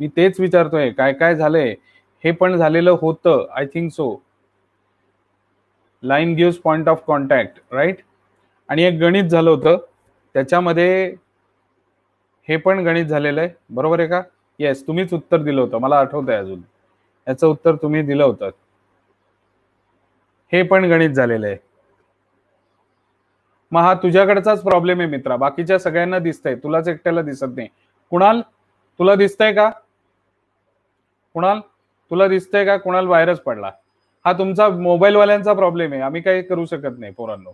मी तेच विचारतोय काय काय झालंय हे पण झालेलं होतं I think so line gives point of contact right आणि एक गणित झालं होतं त्याच्यामध्ये हे पण गणित झालेलं आहे बरोबर आहे का येस तुम्हीच उत्तर दिलं होतं मला आठवत आहे अजून याचं उत्तर तुम्ही दिलं होतं हे पण गणित झालेलं आहे मग हा तुझ्याकडचाच प्रॉब्लेम आहे मित्रा बाकीच्या सगळ्यांना दिसतंय तुलाच एकट्याला दिसत नाही कुणाल तुला दिसतंय का कुणाल तुला दिसतंय का कुणाल व्हायरस पडला हा तुमचा मोबाईल वाल्यांचा प्रॉब्लेम आहे आम्ही काही करू शकत नाही पोरांनो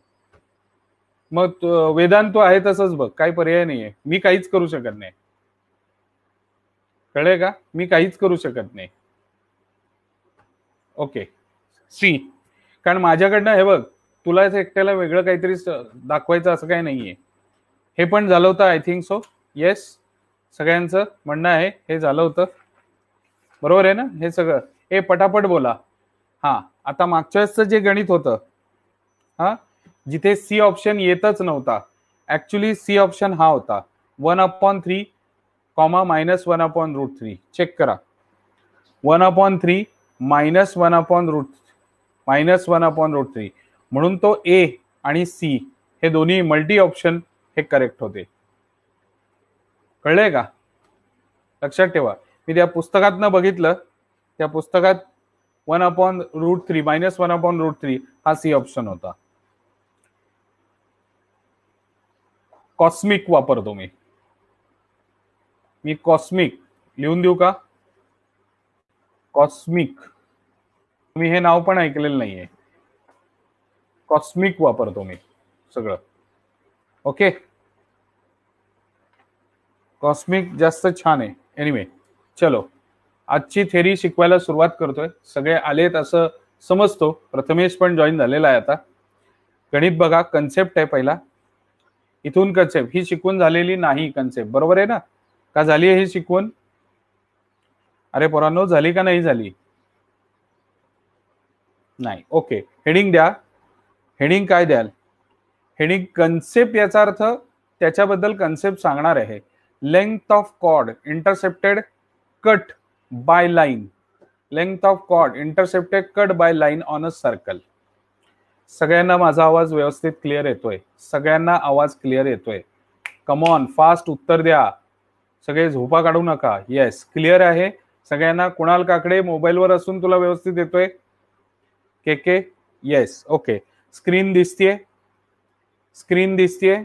मग वेदांत आहे तसंच बघ काही पर्याय नाहीये मी काहीच करू शकत नाही कळे का मी काहीच करू शकत नाही ओके सी कारण माझ्याकडनं हे बघ तुला एकट्याला वेगळं काहीतरी दाखवायचं असं काही नाहीये हे पण झालं होतं आय थिंक सो येस सगळ्यांचं म्हणणं आहे हे झालं होतं बरोबर आहे ना हे सगळं हे पटापट बोला हा आता मागच्या वेळेसचं जे गणित होतं हा जिथे सी ऑप्शन येतच नव्हता ऍक्च्युली सी ऑप्शन हा होता one upon three comma minus one upon root three check करा one upon three minus one upon root minus one upon root three म्हणून तो ए आणि सी हे दोन्ही मल्टी ऑप्शन हे करेक्ट होते कळलंय का लक्षात ठेवा मी त्या पुस्तकातनं बघितलं त्या पुस्तकात one upon root three minus one upon root three हा सी ऑप्शन होता कॉस्मिक वापरतो मी मी कॉस्मिक लिहून देऊ का कॉस्मिक मी हे नाव पण ऐकलेलं नाहीये कॉस्मिक वापरतो मी सगळं ओके कॉस्मिक जास्त छान आहे एनिवे anyway, चलो आजची थेरी शिकवायला सुरुवात करतोय सगळे आलेत असं समजतो प्रथमेश पण जॉईन झालेला आहे आता गणित बघा कन्सेप्ट आहे पहिला इथून कन्सेप्ट ही शिकवून झालेली नाही कन्सेप्ट बरोबर आहे ना का झाली आहे ही शिकवून अरे पोरांनो झाली का नाही झाली नाही ओके हेडिंग द्या हेडिंग काय द्याल हेडिंग कन्सेप्ट याचा अर्थ त्याच्याबद्दल कन्सेप्ट सांगणार आहे length of chord intercepted cut by line length of chord intercepted cut by line on a circle सगळ्यांना माझा आवाज व्यवस्थित क्लिअर येतोय सगळ्यांना आवाज क्लिअर येतोय कमॉन फास्ट उत्तर द्या सगळे झोपा काढू नका येस क्लिअर आहे सगळ्यांना कुणाल काकडे मोबाईलवर असून तुला व्यवस्थित येतोय के के येस ओके स्क्रीन दिसतेय स्क्रीन दिसतीये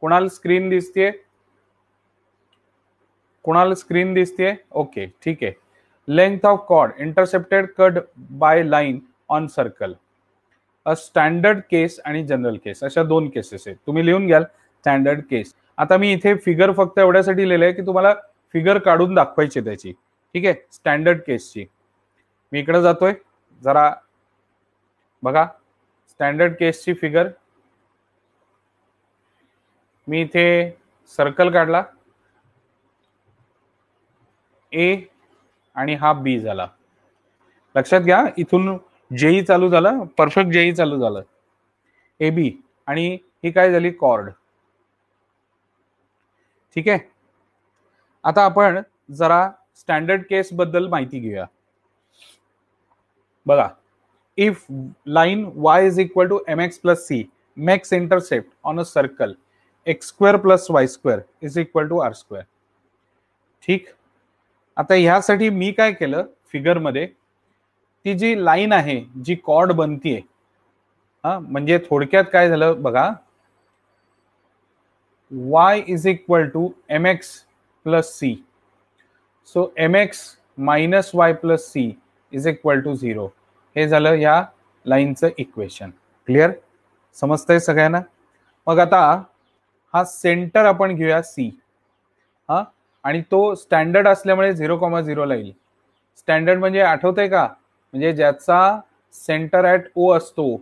कुणाल स्क्रीन दिसतीये कुणाला स्क्रीन दिसते ओके ठीक आहे लेंथ ऑफ कॉड intercepted cut by line on circle a standard case आणि जनरल केस अशा दोन केसेस आहेत तुम्ही लिहून घ्याल स्टँडर्ड केस आता मी इथे फिगर फक्त एवढ्यासाठी लिहिले आहे की तुम्हाला फिगर काढून दाखवायची त्याची ठीक आहे स्टँडर्ड केसची मी इकडे जातोय जरा बघा स्टँडर्ड केसची फिगर मी इथे सर्कल काढला ए आणि हा बी झाला लक्षात घ्या इथून जेई चालू झालं परफेक्ट जेई चालू झालं ए बी आणि ही काय झाली कॉर्ड ठीक आहे आता आपण जरा स्टँडर्ड केस बद्दल माहिती घेऊया बघा if line y is equal to m x plus c makes intercept on a circle x square plus Y square is equal to R square ठीक आता ह्यासाठी मी काय केलं फिगरमध्ये ती जी लाईन आहे जी कॉर्ड बनतीये हा म्हणजे थोडक्यात काय झालं बघा Y is equal to m x plus c so m x minus y plus C is equal to zero हे झालं ह्या लाईनचं इक्वेशन क्लिअर समजतंय सगळ्यांना मग आता हा सेंटर आपण घेऊया सी हा आणि तो स्टँडर्ड असल्यामुळे झिरो कॉमा झिरोला येईल स्टँडर्ड म्हणजे आठवतंय का म्हणजे ज्याचा सेंटर ॲट ओ असतो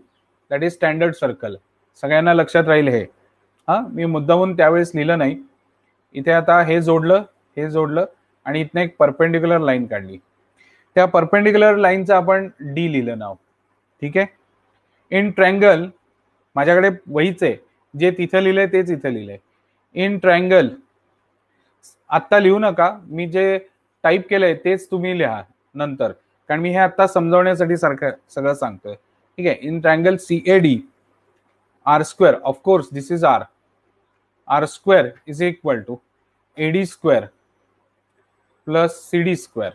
दॅट इज स्टँडर्ड सर्कल सगळ्यांना लक्षात राहील हे हां मी मुद्दाहून त्यावेळेस लिहिलं नाही इथे आता हे जोडलं हे जोडलं आणि इथनं एक परपेंडिक्युलर लाईन काढली त्या परपेंडिक्युलर लाईनचं आपण डी लिहिलं नाव ठीक आहे इन ट्रँगल माझ्याकडे वहीच आहे जे तिथं लिहिलंय तेच इथं लिहिलंय इन ट्रँगल आत्ता लिहू नका मी जे टाईप केलंय तेच तुम्ही लिहा नंतर कारण मी हे आता समजावण्यासाठी सारखं सगळं सांगतोय ठीक आहे in triangle C A D R square of course this is R R square is equal to A D square plus C D square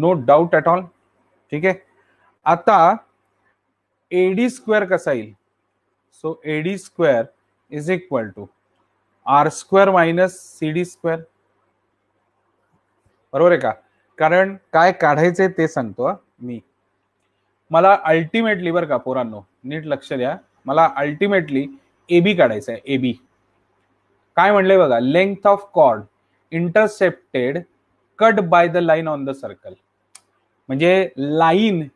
no doubt at all ठीक आहे आता ए डी स्क्वेअर कसा येईल so A D square is equal to R square minus C D square बरोबर आहे का कारण काय काढायचंय ते सांगतो मी मला अल्टिमेटली बरं का पोरांनो नीट लक्ष द्या मला अल्टिमेटली ए बी काढायचं आहे ए बी काय म्हणले बघा length of chord intercepted cut by the line on the circle म्हणजे लाईन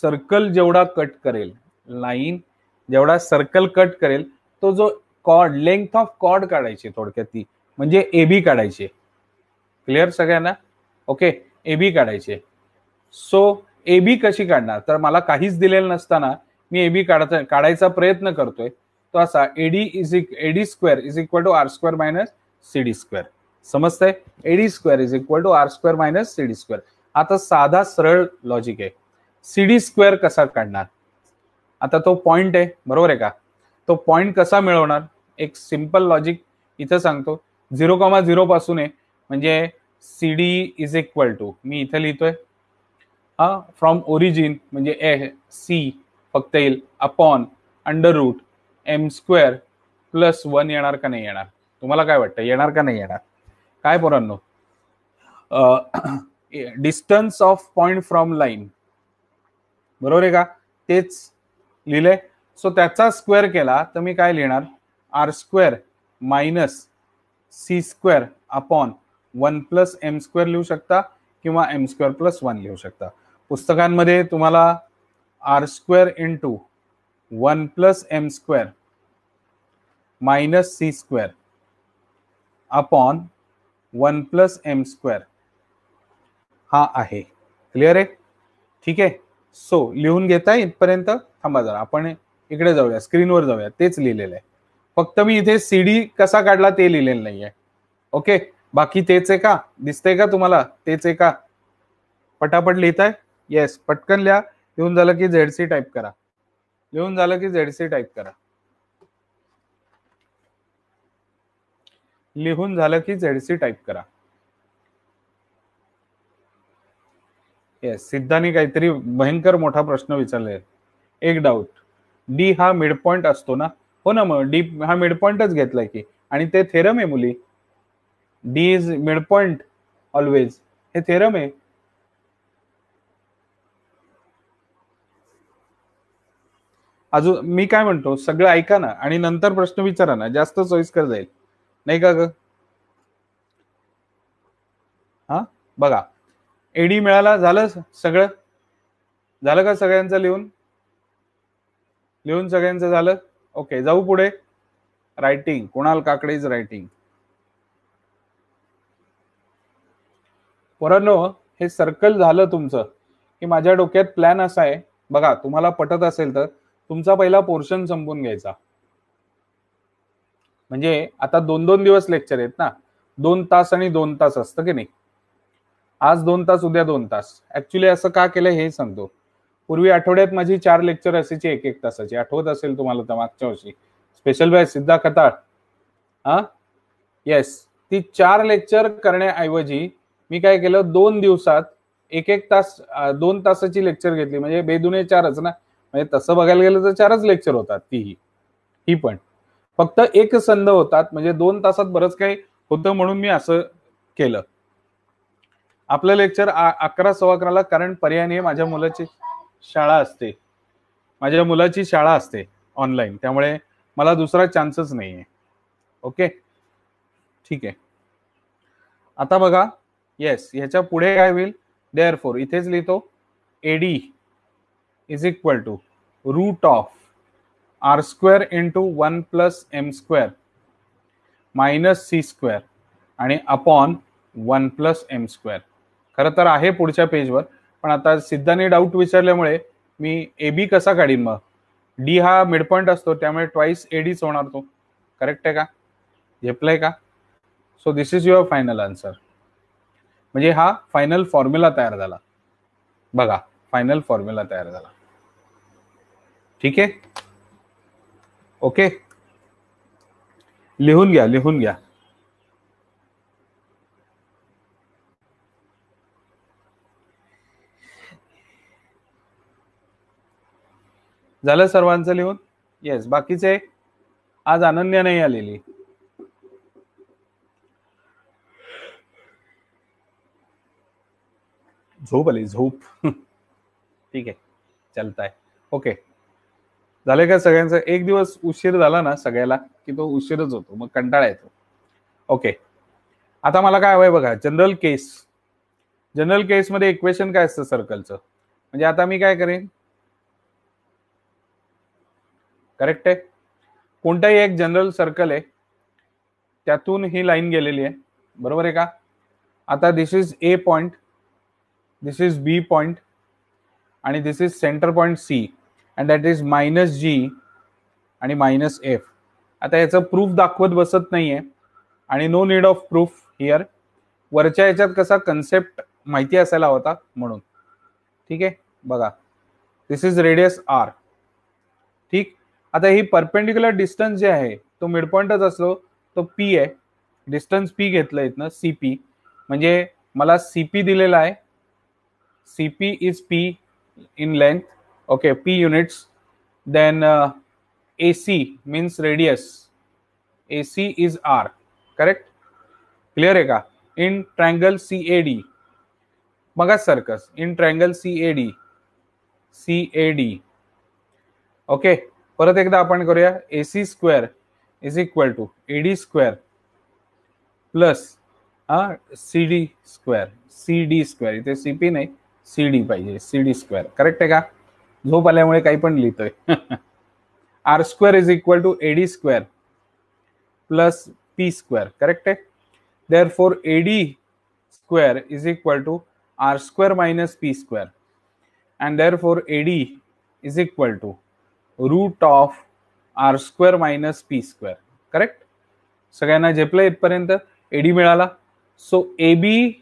सर्कल जेवढा कट करेल लाईन जेवढा सर्कल कट करेल तो जो कॉर्ड लेंथ ऑफ कॉर्ड काढायची थोडक्यात ती म्हणजे बी काढायची क्लिअर सगळ्यांना ओके ए बी काढायचे सो ए बी कशी काढणार तर मला काहीच दिलेलं नसताना मी ए बी काढायचा काढायचा प्रयत्न करतोय तो असा AD is AD square is equal to R square minus C D square e, समजतंय AD square is equal to R square minus C D square आता साधा सरळ लॉजिक आहे सी डी स्क्वेअर कसा काढणार आता तो पॉइंट आहे बरोबर आहे का तो पॉइंट कसा मिळवणार एक सिम्पल लॉजिक इथं सांगतो झिरो कॉमा झिरो पासून आहे म्हणजे C D is equal to मी इथं लिहितोय हा फ्रॉम ओरिजिन म्हणजे ए सी फक्त येईल upon under root M square plus one येणार का नाही येणार तुम्हाला काय वाटतं येणार का नाही येणार काय पोरांनो distance of point from line बरोबर आहे का तेच लिहिले सो त्याचा स्क्वेअर केला तर मी काय लिहिणार R square minus C square upon one plus M square लिहू शकता किंवा एम स्क्वेअर प्लस वन लिहू शकता पुस्तकांमध्ये तुम्हाला R square two one plus M square minus C square upon one plus M square हा आहे क्लिअर आहे ठीक आहे सो लिहून घेता इथपर्यंत थांबा जरा आपण इकडे जाऊया स्क्रीनवर जाऊया तेच लिहिलेलं आहे फक्त मी इथे सीडी कसा काढला ते लिहिलेलं नाहीये ओके बाकी तेच आहे का दिसतंय का तुम्हाला तेच आहे का पटापट लिहिताय येस पटकन लिहा लिहून झालं की झेडसी टाईप करा लिहून झालं की झेडसी टाईप करा लिहून झालं की झेडसी टाईप करा येस सिद्धानी काहीतरी भयंकर मोठा प्रश्न विचारले एक डाऊट डी हा मिड पॉइंट असतो ना हो ना मग डी हा मिडपॉइंटच घेतलाय की आणि ते थेरम आहे मुली डी इज मिडपॉइंट ऑलवेज हे थेरम आहे अजून मी काय म्हणतो सगळं ऐका ना आणि नंतर प्रश्न विचारा ना जास्त सोयीस्कर जाईल नाही का ग हा बघा एडी मिळाला झालं सगळं झालं का सगळ्यांचं लिहून लिहून सगळ्यांचं झालं ओके जाऊ पुढे writing Kunal Kakade is writing पोरांनो हे सर्कल झालं तुमचं की माझ्या डोक्यात प्लॅन असा आहे बघा तुम्हाला पटत असेल तर तुमचा पहिला पोर्शन संपून घ्यायचा म्हणजे आता दोन दोन दिवस लेक्चर आहेत ना दोन तास आणि दोन तास असतं की नाही आज दोन तास उद्या दोन तास ऍक्च्युली असं का केलं हे सांगतो पूर्वी आठवड्यात माझी चार लेक्चर असायची एक एक तासाची आठवत असेल तुम्हाला तर मागच्या वर्षी स्पेशल बाय सिद्धा खताळ हा येस ती चार लेक्चर करण्याऐवजी मी काय केलं दोन दिवसात एक एक तास दोन तासाची लेक्चर घेतली म्हणजे बेदुने चारच ना म्हणजे तसं बघायला गेलं तर चारच लेक्चर होतात तीही ही पण फक्त एक संध होतात म्हणजे दोन तासात बरंच काही होतं म्हणून मी असं केलं आपलं लेक्चर अकरा सव्वा अकराला कारण पर्याय नाही माझ्या मुलाची शाळा असते माझ्या मुलाची शाळा असते ऑनलाईन त्यामुळे मला दुसरा चान्सच नाही आहे ओके ठीक आहे आता बघा येस ह्याच्या पुढे काय होईल डेअर फोर इथेच लिहितो AD is equal to root of R square into one plus M square minus C square आणि upon one plus M square खरं तर आहे पुढच्या पेजवर पण आता सिद्धाने डाऊट विचारल्यामुळे मी ए बी कसा काढीन मग डी हा मिडपॉइंट असतो त्यामुळे ट्वाईस ए डीच होणार तो करेक्ट आहे का झेपलाय का so this is your final answer म्हणजे हा फायनल फॉर्म्युला तयार झाला बघा फायनल फॉर्म्युला तयार झाला ठीक आहे ओके लिहून घ्या लिहून घ्या झालं सर्वांचं लिहून येस बाकीचे आज अनन्या नाही आलेली झोप आली झोप ठीक आहे चलताय ओके झाले का सगळ्यांचं एक दिवस उशीर झाला ना सगळ्याला की तो उशीरच होतो मग कंटाळा येतो ओके आता मला काय हवंय बघा जनरल केस जनरल केस मध्ये इक्वेशन काय असतं सर्कलचं म्हणजे आता मी काय करेन करेक्ट आहे कोणताही एक जनरल सर्कल आहे त्यातून ही लाईन गेलेली आहे बरोबर आहे का आता this is A point this is B point आणि this is centre point C and that is minus G आणि मायनस एफ आता याचं प्रूफ दाखवत बसत नाहीये आणि no need of proof here वरच्या याच्यात कसा कन्सेप्ट माहिती असायला होता म्हणून ठीक आहे बघा दिस इज रेडियस आर ठीक आता ही परपेंडिक्युलर डिस्टन्स जे आहे तो मिडपॉइंटच असतो तो पी आहे डिस्टन्स पी घेतलं इथनं सी पी म्हणजे मला सी पी दिलेला आहे C P is P in length okay P units then A C means radius A C is R correct clear आहे का in triangle C A D बघा सर्कस in triangle C A D C A D okay परत एकदा आपण करूया A C square is equal to A D square plus C D square C D square इथे C P नाही C D पाहिजे C D square correct आहे का झोप आल्यामुळे काही पण लिहितोय R square is equal to A D square plus P square correct आहे therefore D square is equal to R square minus P square and therefore D is equal to root of R square minus P square correct सगळ्यांना झेपलं इथपर्यंत AD मिळाला so A B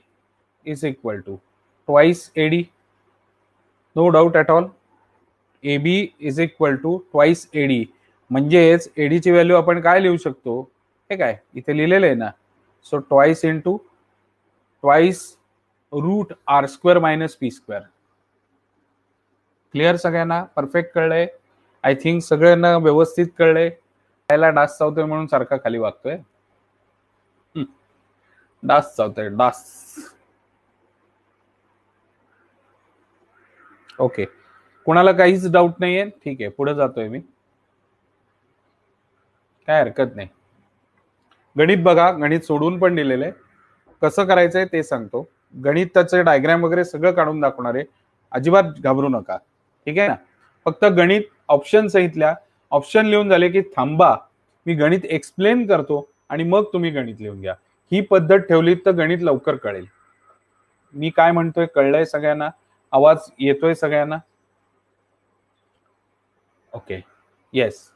is equal to twice AD no doubt at all A B is equal to twice AD म्हणजेच एडीची value आपण काय लिहू शकतो हे काय इथे लिहिलेलं आहे ना so twice in two twice root R square minus P square clear सगळ्यांना परफेक्ट कळलंय आय थिंक सगळ्यांना व्यवस्थित कळले त्याला डास चावतोय म्हणून सारखा खाली वागतोय डास चावतोय डास ओके कुणाला काहीच डाऊट नाहीये ठीक आहे पुढे जातोय मी काय हरकत नाही गणित बघा गणित सोडून पण दिलेलं आहे कसं करायचंय ते सांगतो गणित त्याचं डायग्राम वगैरे सगळं काढून दाखवणार आहे अजिबात घाबरू नका ठीक आहे ना फक्त गणित ऑप्शन सांगितल्या ऑप्शन लिहून झाले की थांबा मी गणित एक्सप्लेन करतो आणि मग तुम्ही गणित लिहून घ्या ही पद्धत ठेवली तर गणित लवकर कळेल मी काय म्हणतोय कळलंय सगळ्यांना आवाज येतोय सगळ्यांना ओके येस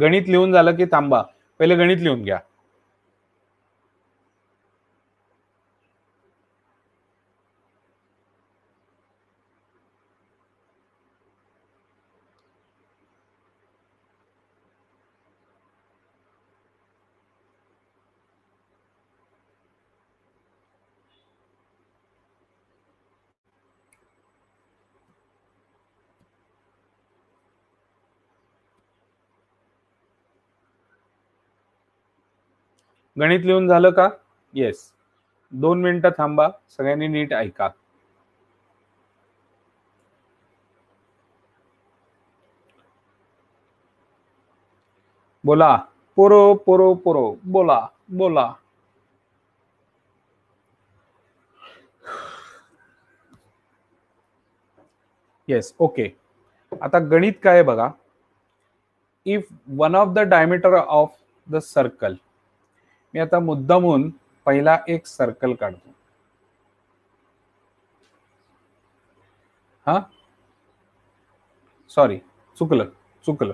गणित लिहून झालं की थांबा पहिले गणित लिहून घ्या गणित लिहून झालं का येस दोन मिनिटं थांबा सगळ्यांनी नीट ऐका बोला पोरो पोरो पोरो बोला बोला येस ओके आता गणित काय बघा if one of the diameter of the circle मी आता मुद्दामून पहिला एक सर्कल काढतो हा सॉरी चुकलं चुकलं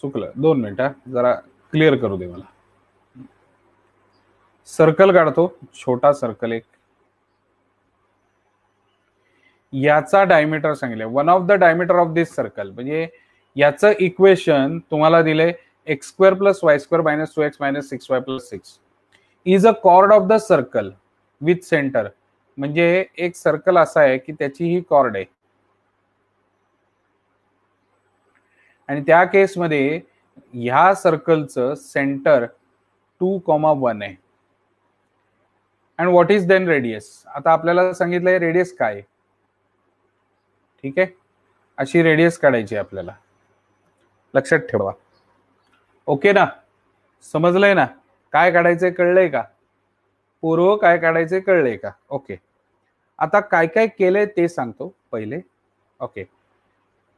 चुकलं दोन मिनिट जरा क्लिअर करू दे मला सर्कल काढतो छोटा सर्कल एक याचा डायमीटर सांगितलं one of the diameter of this circle म्हणजे याचं इक्वेशन तुम्हाला दिलंय X square plus Y square minus two X minus six Y plus six is a chord of the circle with centre म्हणजे एक circle असा आहे की त्याची ही कॉर्ड आहे आणि त्या केसमध्ये ह्या सर्कलचं सेंटर टू कॉमा वन आहे and what is then radius आता आपल्याला सांगितलंय रेडियस काय ठीक आहे अशी रेडियस काढायची आपल्याला लक्षात ठेवा ओके ना समजलंय ना काय काढायचंय कळलंय का पूर्व काय काढायचंय कळलंय का ओके आता काय काय केलंय ते सांगतो पहिले ओके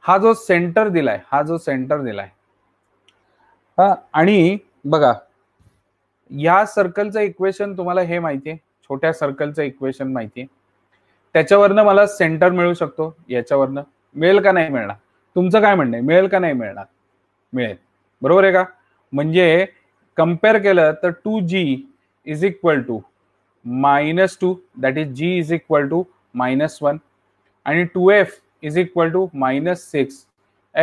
हा जो सेंटर दिलाय हा जो सेंटर दिलाय हा आणि बघा या सर्कलचं इक्वेशन तुम्हाला हे माहिती आहे छोट्या सर्कलचं इक्वेशन माहिती आहे त्याच्यावरनं मला सेंटर मिळू शकतो याच्यावरनं मिळेल का नाही मिळणार तुमचं काय म्हणणं आहे मिळेल का नाही मिळणार मिळेल बरोबर आहे का म्हणजे कम्पेअर केलं तर two G is equal to minus two that is G is equal to minus one आणि two F is equal to minus six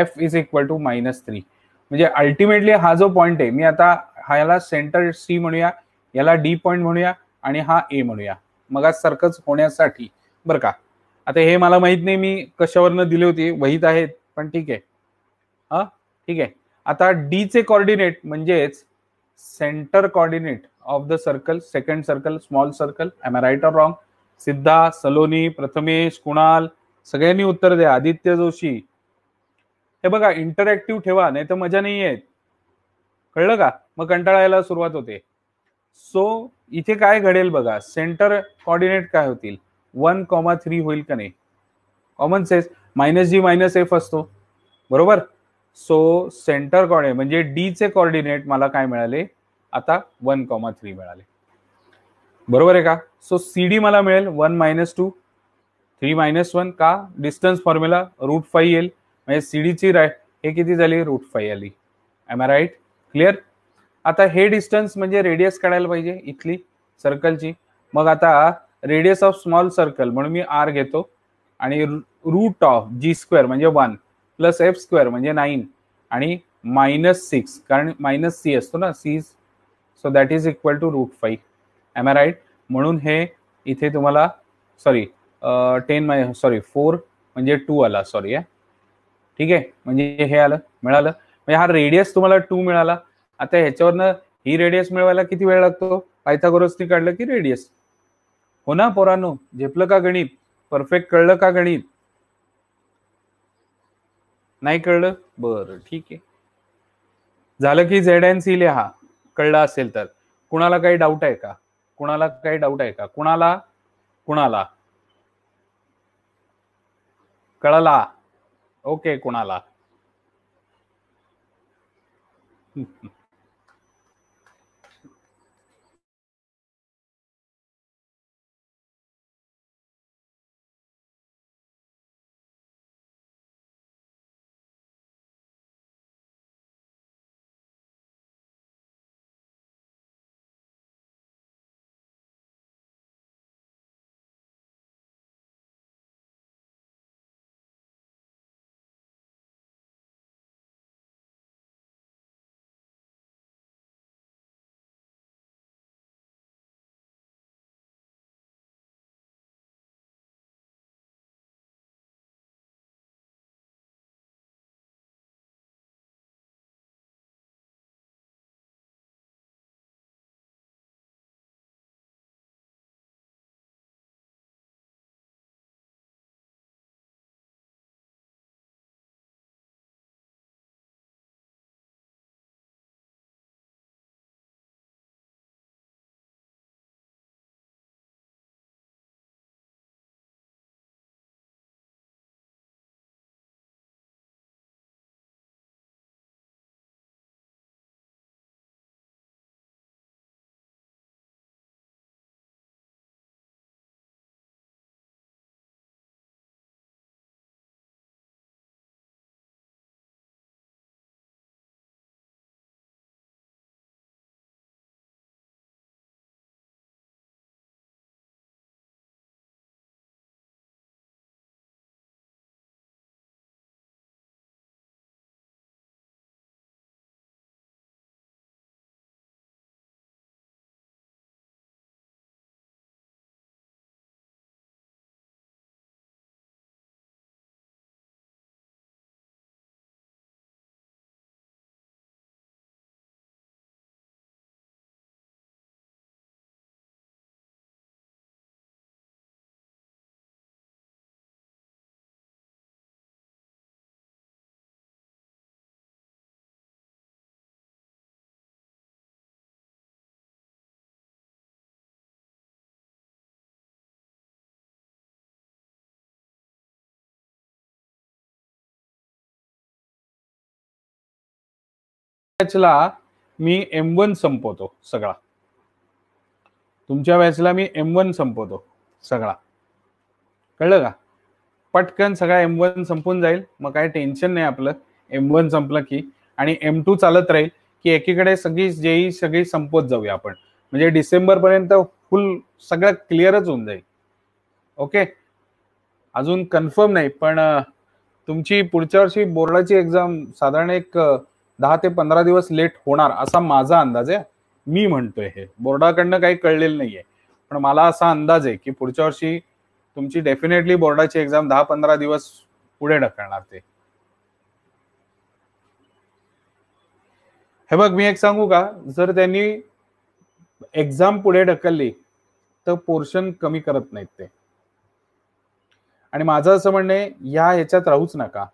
F is equal to minus three म्हणजे अल्टिमेटली हा जो पॉईंट आहे मी आता हा centre C म्हणूया याला D point म्हणूया आणि हा ए म्हणूया मग आज सारखंच होण्यासाठी बरं का आता हे मला माहीत नाही मी कशावरनं दिले होती वहीत आहेत पण ठीक आहे हा ठीक आहे आता डीचे कॉर्डिनेट म्हणजेच centre coordinate of the circle second circle small circle am I right or wrong Siddha Saloni Prathamesh Kunal सगळ्यांनी उत्तर द्या आदित्य जोशी हे बघा इंटरॅक्टिव्ह ठेवा नाही तर मजा नाही येत कळलं का मग कंटाळायला सुरुवात होते सो इथे काय घडेल बघा सेंटर कॉर्डिनेट काय होतील वन कॉमा थ्री होईल का नाही common sense minus G minus F असतो बरोबर सो सेंटर कॉर्डिनेट म्हणजे डी चे कॉर्डिनेट मला काय मिळाले आता वन कॉमा थ्री मिळाले बरोबर आहे का सो सी डी मला मिळेल one minus two three minus one का डिस्टन्स फॉर्म्युला रूट फाईव्ह येईल म्हणजे सी ची राईट हे किती झाली रूट फाईव्ह आली एम आय राईट क्लिअर आता हे डिस्टन्स म्हणजे रेडियस काढायला पाहिजे इथली सर्कलची मग आता रेडियस ऑफ स्मॉल सर्कल म्हणून मी आर घेतो आणि रूट ऑफ जी स्क्वेअर म्हणजे वन प्लस एफ स्क्वेअर म्हणजे नाईन आणि मायनस सिक्स कारण मायनस सी असतो ना C so that is equal to root five am I right म्हणून हे इथे तुम्हाला sorry ten my sorry four म्हणजे टू आला सॉरी आहे ठीक आहे म्हणजे हे आलं मिळालं म्हणजे हा रेडियस तुम्हाला टू मिळाला आता ह्याच्यावरनं ही रेडियस मिळवायला किती वेळ लागतो पायथागोरसनी काढलं की रेडियस हो ना पोरांनो झेपलं का गणित परफेक्ट कळलं का गणित नाही कळलं बर ठीक आहे झालं की झेड अँड सी लिहा कळलं असेल तर कुणाला काही डाऊट आहे का कुणाला काही डाऊट आहे का कुणाला कुणाला कळला ओके कुणाला बॅचला मी एम वन संपवतो सगळा तुमच्या बॅचला मी एम वन संपवतो सगळा कळलं का पटकन सगळा एम वन संपून जाईल मग काय टेन्शन नाही आपलं एम वन संपलं की आणि एम टू चालत राहील की एकीकडे सगळी जेई सगळी संपवत जाऊया आपण म्हणजे डिसेंबर पर्यंत फुल सगळं क्लिअरच होऊन जाईल ओके अजून कन्फर्म नाही पण तुमची पुढच्या वर्षी बोर्डाची एक्झाम साधारण एक दहा ते पंधरा दिवस लेट होणार असा माझा अंदाज आहे मी म्हणतोय हे बोर्डाकडनं काही कळलेलं नाहीये पण मला असा अंदाज आहे की पुढच्या वर्षी तुमची डेफिनेटली बोर्डाची एक्झाम दहा पंधरा दिवस पुढे ढकलणार ते हे बघ मी एक सांगू का जर त्यांनी एक्झाम पुढे ढकलली तर पोर्शन कमी करत नाहीत ते आणि माझं असं म्हणणे या ह्याच्यात राहूच नका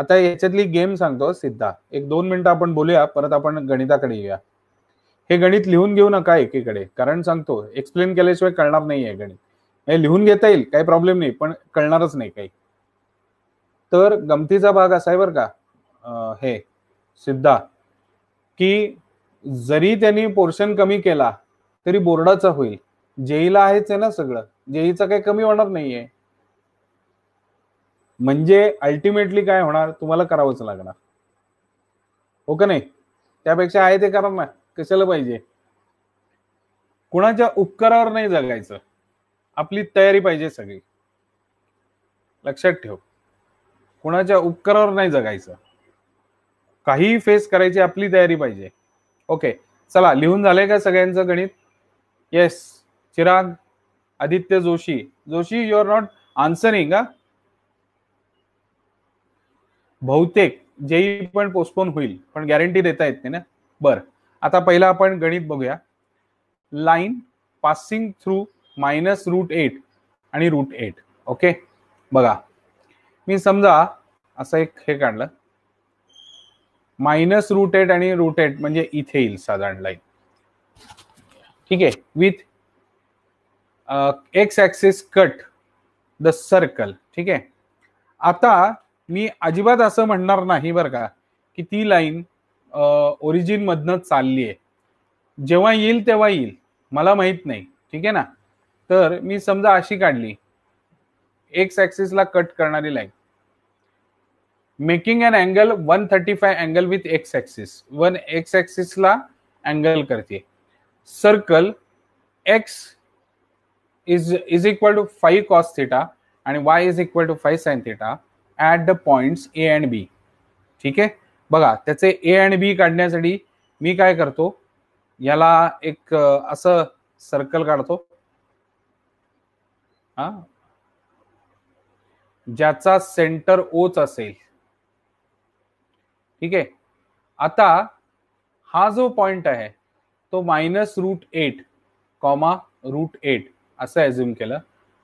आता याच्यातली गेम सांगतो सिद्धा एक दोन मिनिटं आपण बोलूया परत आपण गणिताकडे येऊया हे गणित लिहून घेऊ नका एकीकडे कारण सांगतो एक्सप्लेन केल्याशिवाय कळणार नाही आहे गणित हे लिहून घेता येईल काही प्रॉब्लेम नाही पण कळणारच नाही काही तर गमतीचा भाग असाय आहे बरं का हे सिद्धा की जरी त्यांनी पोर्शन कमी केला तरी बोर्डाचा होईल जेईला आहेच आहे ना सगळं जेईचा काही कमी होणार नाहीये म्हणजे अल्टिमेटली काय होणार तुम्हाला करावंच लागणार हो का नाही त्यापेक्षा आहे ते करा ना कशाला पाहिजे कुणाच्या उपकारावर नाही जगायचं आपली तयारी पाहिजे सगळी लक्षात ठेव कुणाच्या उपकारावर नाही जगायचं काही फेस करायची आपली तयारी पाहिजे ओके चला लिहून झालंय का सगळ्यांचं गणित yes Chirag Aditya Joshi Joshi you are not answering बहुतेक जे पण पोस्टपोन होईल पण गॅरंटी देता येत नाही ना बर आता पहिला आपण गणित बघूया line passing through minus root eight आणि रूट एट ओके बघा मी समजा असं एक हे काढलं मायनस रूट एट आणि रूट एट म्हणजे इथे येईल साधारण लाईन ठीक आहे with X axis cut the circle ठीक आहे आता मी अजिबात असं म्हणणार नाही बरं का की ती लाईन ओरिजिन मधनं चालली आहे जेव्हा येईल तेव्हा येईल मला माहित नाही ठीक आहे ना तर मी समजा अशी काढली एक्स ऍक्सिसला कट करणारी line making an angle one thirty five angle with X axis one X ऍक्सिसला अँगल करते circle X is is equal to five cos theta आणि Y is equal to five sine theta at the points A and B ठीक आहे बघा त्याचे ए and बी काढण्यासाठी मी काय करतो याला एक असं सर्कल काढतो हा ज्याचा सेंटर ओच असेल ठीक आहे आता हा जो पॉइंट आहे तो minus root eight comma root eight असं ॲझ्युम केलं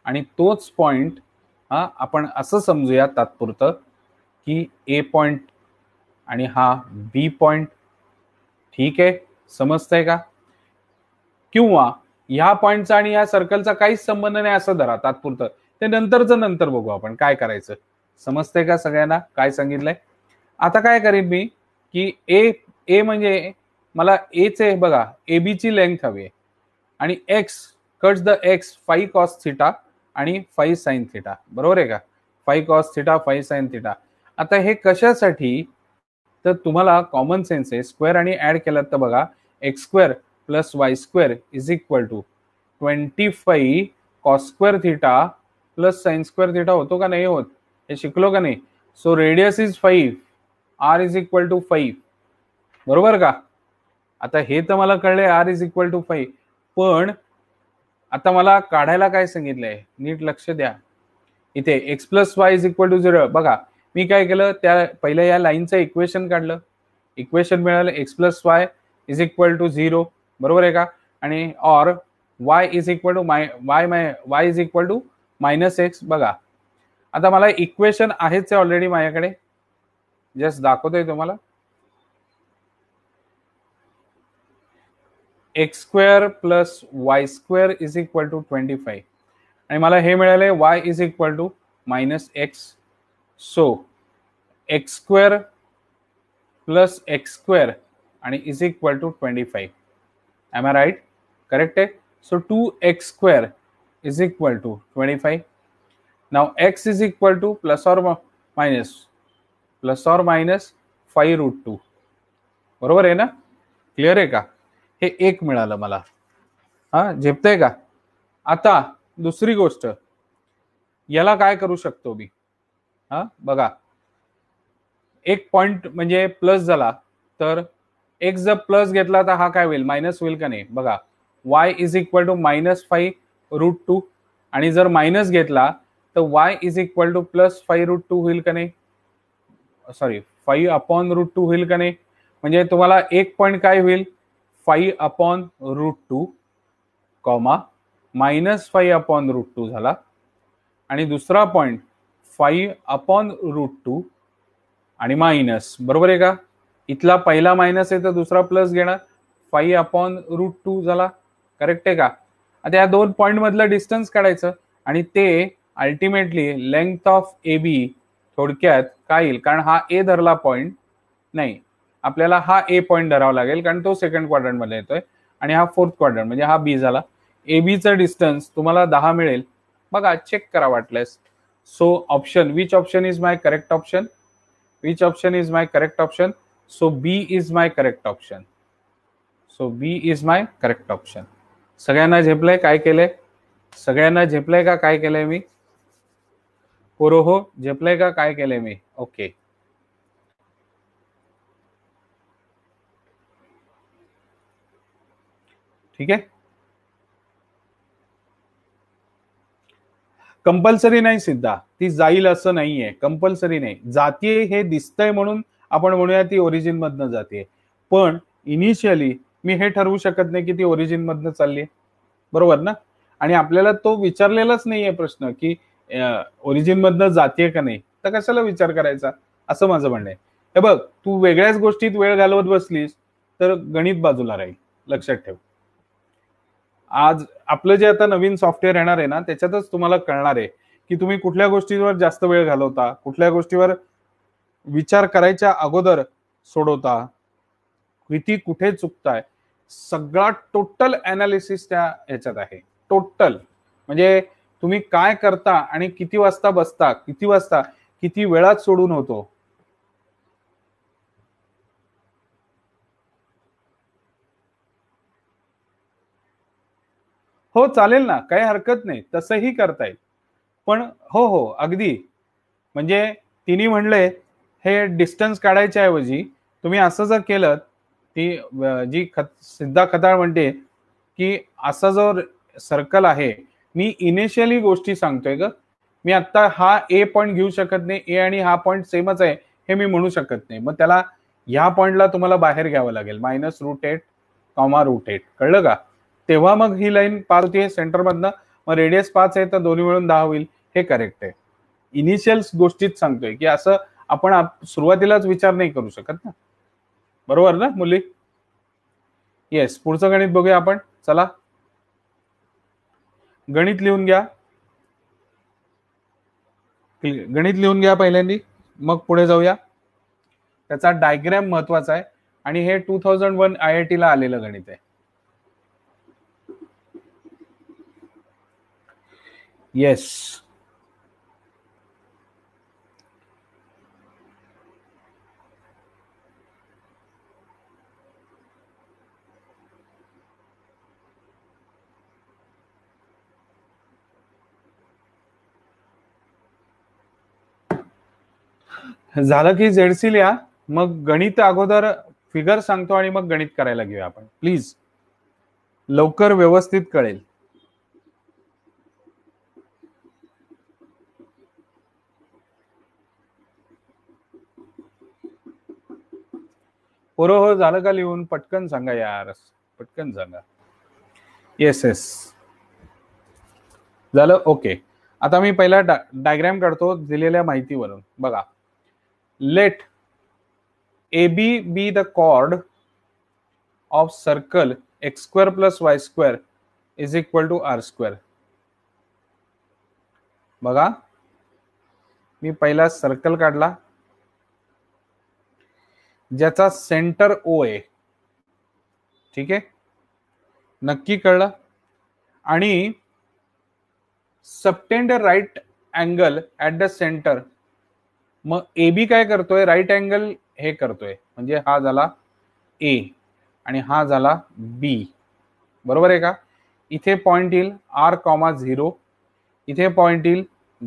आणि तोच पॉइंट हा आपण असं समजूया तात्पुरतं की ए पॉइंट आणि हा बी पॉइंट ठीक आहे समजतंय का किंवा ह्या पॉइंटचा आणि या सर्कलचा काहीच संबंध नाही असं धरा तात्पुरतं ते नंतरचं नंतर बघू आपण काय करायचं समजतंय का सगळ्यांना काय सांगितलंय आता काय करेन मी की ए ए म्हणजे मला चे बघा ए बीची लेंथ हवी आहे आणि X cuts the X five cos theta आणि फाईव्ह साईन थिटा बरोबर आहे का five cos theta five sine theta आता हे कशासाठी तर तुम्हाला कॉमन सेन्स आहे स्क्वेअर आणि ऍड केलात तर बघा X square plus Y square is equal to twenty five cos square theta plus sine square theta होतो का नाही होत हे शिकलो का नाही so radius is five R is equal to five बरोबर का आता हे तर मला कळले R is equal to five पण आता मला काढायला काय सांगितलंय नीट लक्ष द्या इथे X plus Y is equal to zero बघा मी काय केलं त्या पहिल्या या लाईनचं इक्वेशन काढलं इक्वेशन मिळालं X plus Y is equal to zero बरोबर आहे का आणि or Y is equal to my Y my Y is equal to minus X बघा आता मला इक्वेशन आहेच ऑलरेडी माझ्याकडे जस्ट दाखवतोय तुम्हाला x square plus y square is equal to 25. And y is equal to minus x. So x square plus x square and is equal to 25. Am I right? Correct? So 2x square is equal to 25. Now x is equal to plus or minus plus or minus 5 root 2. Clear? Hai na? clear hai ka? हे एक मिळालं मला हा झेपतंय का आता दुसरी गोष्ट याला काय करू शकतो मी हा बघा एक पॉइंट म्हणजे प्लस झाला तर एक जर प्लस घेतला तर हा काय होईल मायनस होईल का नाही बघा Y is equal to minus five root two आणि जर मायनस घेतला तर Y is equal to plus five root two होईल का नाही sorry five upon root two होईल का नाही म्हणजे तुम्हाला एक पॉईंट काय होईल five upon root two comma minus five upon root two झाला आणि दुसरा point five upon root two आणि मायनस बरोबर आहे का इथला पहिला मायनस आहे तर दुसरा प्लस घेणार फाईव्ह अपॉन रूट टू झाला करेक्ट आहे का आता या दोन पॉईंट मधलं डिस्टन्स काढायचं आणि ते ultimately length of A B थोडक्यात काय येईल कारण हा ए धरला पॉईंट नाही आपल्याला हा ए पॉईंट धरावा लागेल कारण तो सेकंड मध्ये येतोय आणि हा फोर्थ क्वाड्रंट म्हणजे हा बी झाला ए बीचा डिस्टन्स तुम्हाला दहा मिळेल बघा चेक करा वाटल्यास so option which option is my correct option which option is my correct option so B is my correct option so B is my correct option सगळ्यांना झेपलंय काय केलंय सगळ्यांना झेपलंय का काय केलंय मी पुरोहो झेपलंय का काय केलंय मी ओके ठीक आहे कंपल्सरी नाही सिद्धा ती जाईल असं नाहीये कंपल्सरी नाही जातीय हे दिसतंय म्हणून आपण म्हणूया ती ओरिजिन मधनं जाते पण इनिशियली मी हे ठरवू शकत नाही की ती ओरिजिन मधनं चालली बरोबर ना आणि आपल्याला तो विचारलेलाच नाहीये प्रश्न की ओरिजिन मधनं जाते का नाही तर कशाला विचार करायचा असं माझं म्हणणं आहे हे बघ तू वेगळ्याच गोष्टीत वेळ घालवत बसलीस तर गणित बाजूला राहील लक्षात ठेव आज आपलं जे आता नवीन सॉफ्टवेअर येणार आहे ना त्याच्यातच तुम्हाला कळणार आहे की तुम्ही कुठल्या गोष्टीवर जास्त वेळ घालवता कुठल्या गोष्टीवर विचार करायच्या अगोदर सोडवता किती कुठे चुकताय सगळा टोटल अनालिसिस त्या ह्याच्यात आहे टोटल म्हणजे तुम्ही काय करता आणि किती वाजता बसता किती वाजता किती वेळात सोडून होतो हो चालेल ना काही हरकत नाही तसंही करता येईल पण हो हो अगदी म्हणजे तिने म्हणले हे डिस्टन्स काढायच्या ऐवजी तुम्ही असं जर केलं ती जी खत सिद्धा खताळ म्हणते की असा जो सर्कल आहे मी इनिशियली गोष्टी सांगतोय ग मी आत्ता हा ए पॉईंट घेऊ शकत नाही ए आणि हा पॉईंट सेमच आहे हे मी म्हणू शकत नाही मग त्याला ह्या पॉईंटला तुम्हाला बाहेर घ्यावं लागेल minus root eight comma root eight कळलं का तेव्हा मग ही लाईन पार होती सेंटरमधनं मग रेडियस पाच आहे तर दोन्ही मिळून दहा होईल हे करेक्ट आहे इनिशियल गोष्टीत सांगतोय की असं आपण सुरुवातीलाच विचार नाही करू शकत ना बरोबर ना मुली येस पुढचं गणित बघूया आपण चला गणित लिहून घ्या गणित लिहून घ्या पहिल्यांदी मग पुढे जाऊया त्याचा डायग्रॅम महत्वाचा आहे आणि हे two thousand one I I टीला आलेलं गणित आहे Yes. झालं की सी लिहा मग गणित अगोदर फिगर सांगतो आणि मग गणित करायला घेऊया आपण प्लीज लवकर व्यवस्थित कळेल हो हो झालं का लिहून पटकन सांगा यार पटकन सांगा येस येस झालं ओके आता मी पहिला डा डायग्रॅम काढतो दिलेल्या माहितीवरून बघा let A B B the chord of circle x square plus Y square is equal to R square बघा मी पहिला सर्कल काढला ज्याचा सेंटर ओ आहे ठीक आहे नक्की कळलं आणि subtend right angle at the centre मग ए बी काय करतोय राईट अँगल हे करतोय म्हणजे हा झाला ए आणि हा झाला बी बरोबर आहे का इथे पॉइंट येईल आर कॉमा झिरो इथे पॉइंट येईल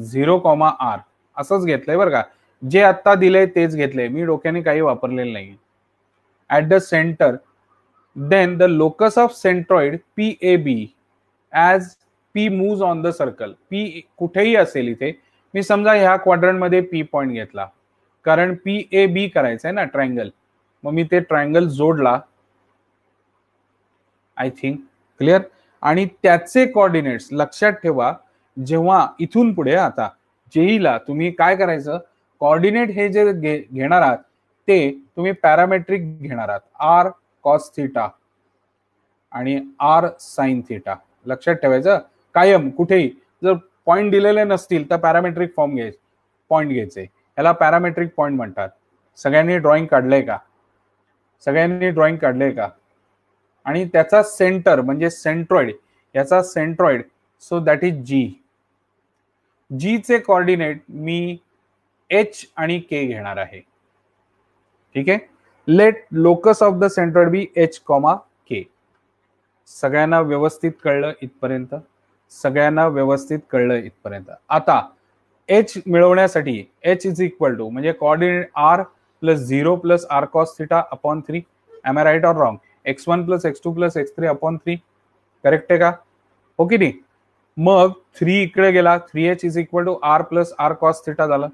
झिरो कॉमा आर असंच घेतलंय बरं का जे आता दिले तेच घेतले मी डोक्याने काही वापरलेलं नाही at the centre then the locus of centroid P A B as P moves on the circle P कुठेही असेल इथे मी समजा ह्या मध्ये पी पॉइंट घेतला कारण पी ए बी करायचं आहे ना ट्रायंगल मग मी ते ट्रायंगल जोडला आय थिंक क्लिअर आणि त्याचे कॉर्डिनेट्स लक्षात ठेवा जेव्हा इथून पुढे आता जेईला e तुम्ही काय करायचं कॉर्डिनेट हे जे घेणार आहात ते तुम्ही पॅरामेट्रिक घेणार आहात आर कॉस थिटा आणि आर साईन थिटा लक्षात ठेवायचं कायम कुठेही जर पॉईंट दिलेले नसतील तर पॅरामेट्रिक फॉर्म घ्यायचे पॉईंट घ्यायचे याला पॅरामेट्रिक पॉईंट म्हणतात सगळ्यांनी ड्रॉइंग काढलंय का सगळ्यांनी ड्रॉइंग काढलंय का आणि त्याचा सेंटर म्हणजे सेंट्रॉइड याचा centroid so that is G जीचे कॉर्डिनेट मी एच आणि के घेणार आहे ठीक आहे let locus of the centroid B H comma K सगळ्यांना व्यवस्थित कळलं इथपर्यंत सगळ्यांना व्यवस्थित कळलं इथपर्यंत आता एच मिळवण्यासाठी एच इज इक्वल टू म्हणजे coordinate R plus zero plus R cos theta upon three am I right or wrong X one plus X two plus X three upon three correct आहे का okay नाही मग three इकडे गेला three H is equal to R plus R cos theta झाला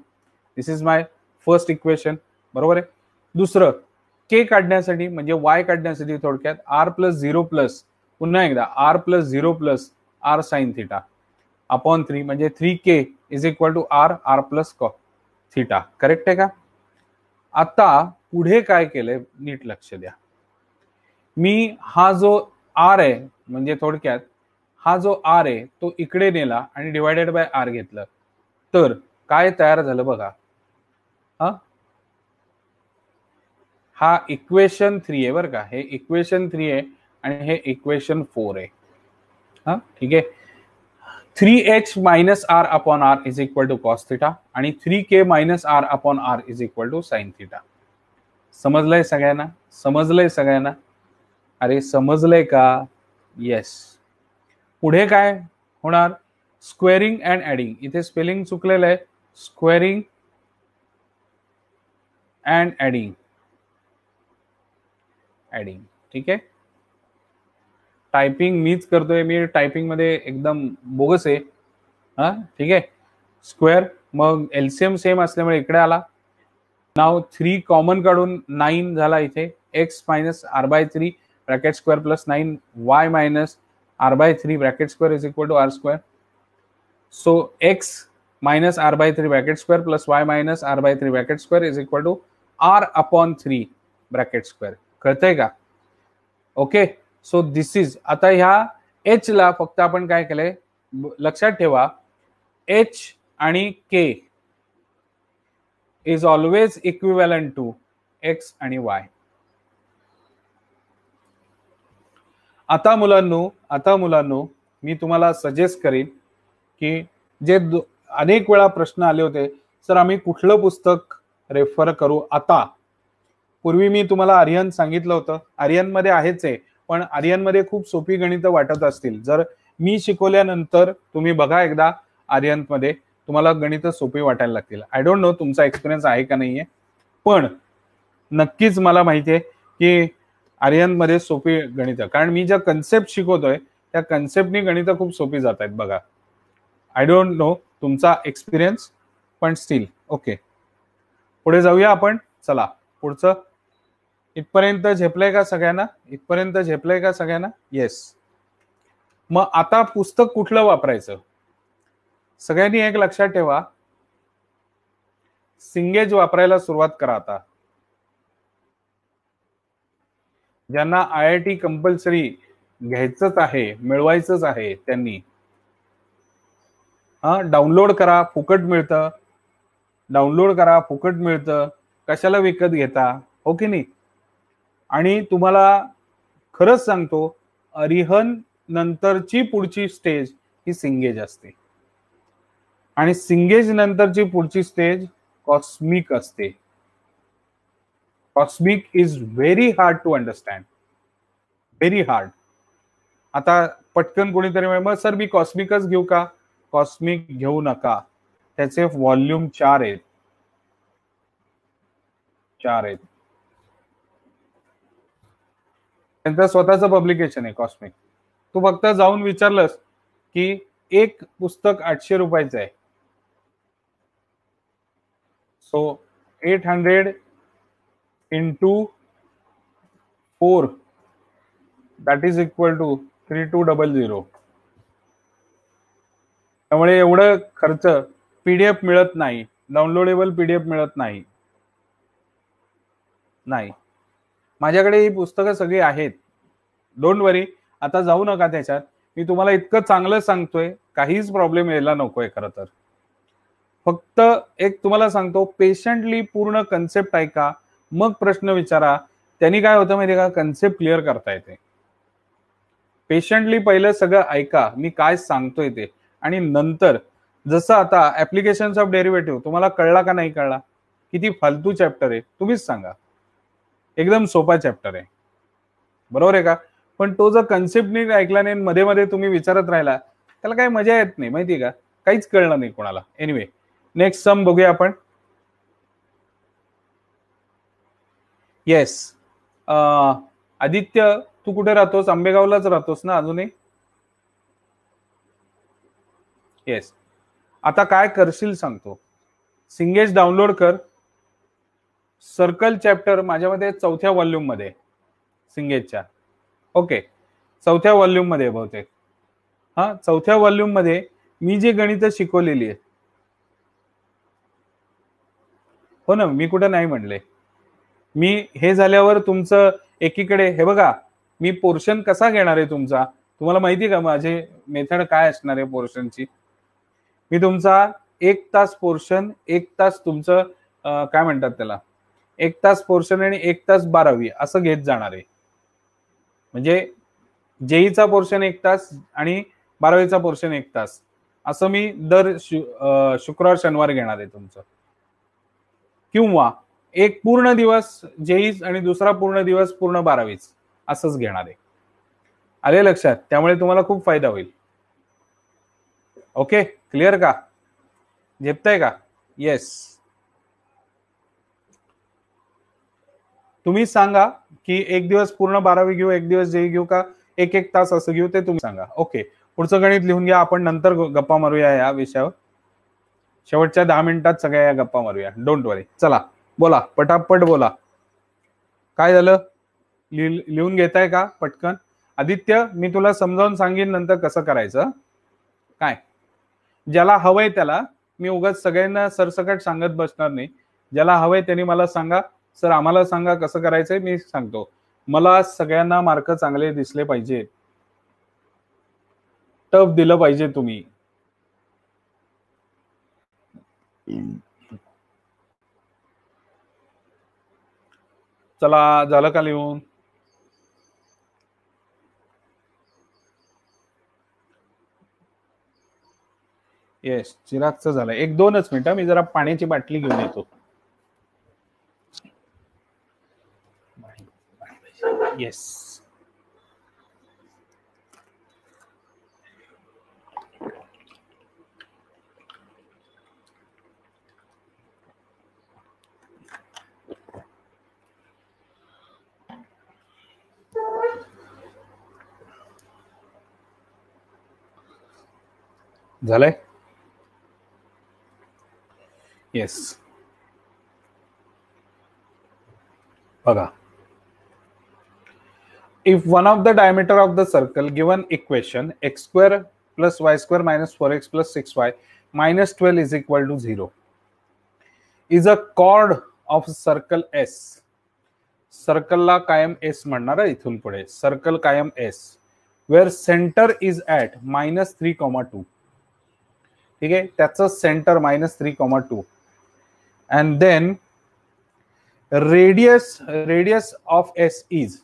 this is my first equation बरोबर आहे दुसरं के काढण्यासाठी म्हणजे वाय काढण्यासाठी थोडक्यात आर प्लस झिरो प्लस पुन्हा एकदा R plus zero plus R sine theta upon three म्हणजे three K is equal to R R plus cos theta correct आहे का आता पुढे काय केलंय नीट लक्ष द्या मी हा जो आर आहे म्हणजे थोडक्यात हा जो आर आहे तो इकडे नेला आणि डिवायडेड बाय आर घेतलं तर काय तयार झालं बघा हा हा इक्वेशन थ्री आहे बर का हे इक्वेशन थ्री आहे आणि हे इक्वेशन फोर आहे हा ठीक आहे three H minus R upon R is equal to cos theta आणि three K minus R upon R is equal to sine theta समजलंय सगळ्यांना समजलंय सगळ्यांना अरे समजलंय का येस पुढे काय होणार स्क्वेअरिंग अँड ऍडिंग इथे स्पेलिंग चुकलेलं आहे स्क्वेअरिंग एंड एडिंग एडिंग ठीक आहे टायपिंग मीच करतोय मी टायपिंगमध्ये एकदम बोगस आहे हा ठीक आहे स्क्वेअर मग एलसीएम सेम असल्यामुळे इकडे आला नाव थ्री कॉमन काढून नाईन झाला इथे X minus R by three bracket square plus nine Y minus R by three bracket square is equal to R square so X minus R by three bracket square plus Y minus R by three bracket square is equal to R upon three bracket square कळतंय का okay so this is आता ह्या H ला फक्त आपण काय केलंय लक्षात ठेवा एच आणि K is always equivalent to X आणि वाय आता मुलांनो आता मुलांनो मी तुम्हाला सजेस्ट करीन की जे अनेक वेळा प्रश्न आले होते सर आम्ही कुठलं पुस्तक रेफर करू आता पूर्वी मी तुम्हाला आर्यन सांगितलं होतं आर्यनमध्ये आहेच आहे पण आर्यनमध्ये खूप सोपी गणित वाटत असतील जर मी शिकवल्यानंतर तुम्ही बघा एकदा आर्यनमध्ये तुम्हाला गणित सोपी वाटायला लागतील आय डोंट नो तुमचा एक्सपिरियन्स आहे का नाहीये पण नक्कीच मला माहिती आहे की आर्यनमध्ये सोपी गणित कारण मी ज्या कन्सेप्ट शिकवतोय त्या कन्सेप्टनी गणित खूप सोपी जात आहेत बघा आय डोंट नो तुमचा एक्सपिरियन्स पण स्टील ओके पुढे जाऊया आपण चला पुढचं इथपर्यंत झेपलंय का सगळ्यांना इथपर्यंत झेपलंय का सगळ्यांना येस मग आता पुस्तक कुठलं वापरायचं सगळ्यांनी एक लक्षात ठेवा सिंगेज वापरायला सुरुवात करा आता ज्यांना आय आय टी कंपल्सरी घ्यायचंच आहे मिळवायचंच आहे त्यांनी हा डाउनलोड करा फुकट मिळतं डाउनलोड करा फुकट मिळतं कशाला विकत घेता हो की नाही आणि तुम्हाला खरच सांगतो अरिहन नंतरची पुढची स्टेज ही सिंगेज असते आणि सिंगेज नंतरची पुढची स्टेज कॉस्मिक असते cosmic is very hard to understand very hard आता पटकन कोणीतरी मग सर मी कॉस्मिकच घेऊ का कॉस्मिक घेऊ नका त्याचे व्हॉल्यूम चार आहेत चार आहेत त्यांचं स्वतःचं पब्लिकेशन आहे कॉस्मिक तू फक्त जाऊन विचारलंस की एक पुस्तक आठशे रुपयाचं आहे so eight hundred in two four that is equal to three two double zero त्यामुळे एवढं खर्च पीडीएफ मिळत नाही डाउनलोडेबल पीडीएफ मिळत नाही नाही माझ्याकडे ही पुस्तकं सगळी आहेत डोंट वरी आता जाऊ नका त्याच्यात मी तुम्हाला इतकं चांगलं सांगतोय काहीच प्रॉब्लेम यायला नकोय खरं तर फक्त एक तुम्हाला सांगतो पेशंटली पूर्ण कन्सेप्ट ऐका मग प्रश्न विचारा त्यांनी काय होतं माहिती का कन्सेप्ट क्लिअर करता येते पेशंटली पहिलं सगळं ऐका मी काय सांगतोय ते आणि नंतर जसं आता ऍप्लिकेशन ऑफ डेरिव्हेटिव्ह तुम्हाला कळला का नाही कळला किती फालतू चॅप्टर आहे तुम्हीच सांगा एकदम सोपा चॅप्टर आहे बरोबर आहे का पण तो जर कन्सेप्ट नीट ऐकला नाही मध्ये मध्ये तुम्ही विचारत राहिला त्याला काही मजा येत नाही माहितीये का काहीच कळलं नाही कोणाला एनिवे नेक्स्ट सम बघूया आपण येस आदित्य तू कुठे राहतोस आंबेगावलाच राहतोस ना अजूनही येस आता काय करशील सांगतो सिंगेज डाउनलोड कर सर्कल चॅप्टर माझ्यामध्ये चौथ्या व्हॉल्यूम मध्ये सिंगेजच्या ओके चौथ्या व्हॉल्यूम मध्ये बहुतेक हा चौथ्या व्हॉल्यूम मध्ये मी जी गणित शिकवलेली आहेत हो ना मी कुठं नाही म्हणले मी हे झाल्यावर तुमचं एकीकडे हे बघा मी पोर्शन कसा घेणार आहे तुमचा तुम्हाला माहिती का माझे मेथड काय असणार आहे पोर्शनची मी तुमचा एक तास पोर्शन एक तास तुमचं काय म्हणतात त्याला एक तास पोर्शन आणि एक तास बारावी असं घेत जाणार आहे म्हणजे जेईचा पोर्शन एक तास आणि बारावीचा पोर्शन एक तास असं मी दर शुक्रवार शनिवार घेणार आहे तुमचं किंवा एक पूर्ण दिवस जेईच आणि दुसरा पूर्ण दिवस पूर्ण बारावीच असंच घेणार आहे आले लक्षात त्यामुळे तुम्हाला खूप फायदा होईल ओके क्लिअर का झेपताय का येस तुम्ही सांगा की एक दिवस पूर्ण बारावी घेऊ एक दिवस जे घेऊ का एक एक तास असं घेऊ ते तुम्ही सांगा ओके पुढचं गणित लिहून घ्या आपण नंतर गप्पा मारूया या विषयावर शेवटच्या दहा मिनिटात सगळ्या या गप्पा मारूया डोंट वरी चला बोला पटापट बोला काय झालं लिहून घेताय का पटकन आदित्य मी तुला समजावून सांगेन नंतर कसं करायचं काय ज्याला हवंय त्याला मी उगाच सगळ्यांना सरसकट सांगत बसणार नाही ज्याला हवंय त्यांनी मला सांगा सर आम्हाला सांगा कसं करायचंय मी सांगतो मला सगळ्यांना मार्क चांगले दिसले पाहिजे टफ दिलं पाहिजे तुम्ही चला झालं का लिहून येस चिरागचं झालं एक दोनच मिनिटं मी जरा पाण्याची बाटली घेऊन येतो येस झालंय येस बघा if one of the diameter of the circle given equation X square plus Y square minus four x plus six Y minus twelve is equal to zero is a chord of circle S सर्कलला कायम S म्हणणार इथून पुढे circle कायम S where centre is at minus three comma two ठीक आहे त्याचं centre minus three comma two and then radius radius of s is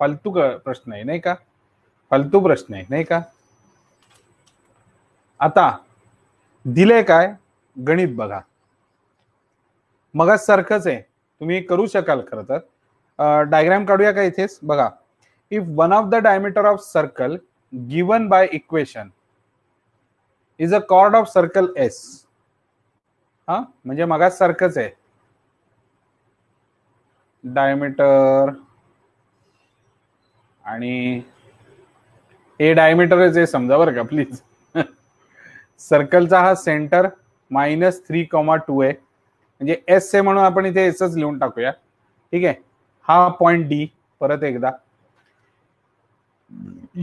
फालतू प्रश्न आहे नाही का फालतू प्रश्न आहे नाही का आता दिले काय गणित बघा मग सारखंच आहे तुम्ही करू शकाल खरं तर डायग्राम काढूया का इथेच बघा if one of the diameter of circle given by equation is a chord of circle S हा म्हणजे मगाच सारखंच आहे डायमीटर आणि ए डायमीटरच आहे समजा बरं का प्लीज सर्कलचा हा centre minus three comma two आहे म्हणजे एस ए म्हणून आपण इथे एसच लिहून टाकूया ठीक आहे हा पॉइंट डी परत एकदा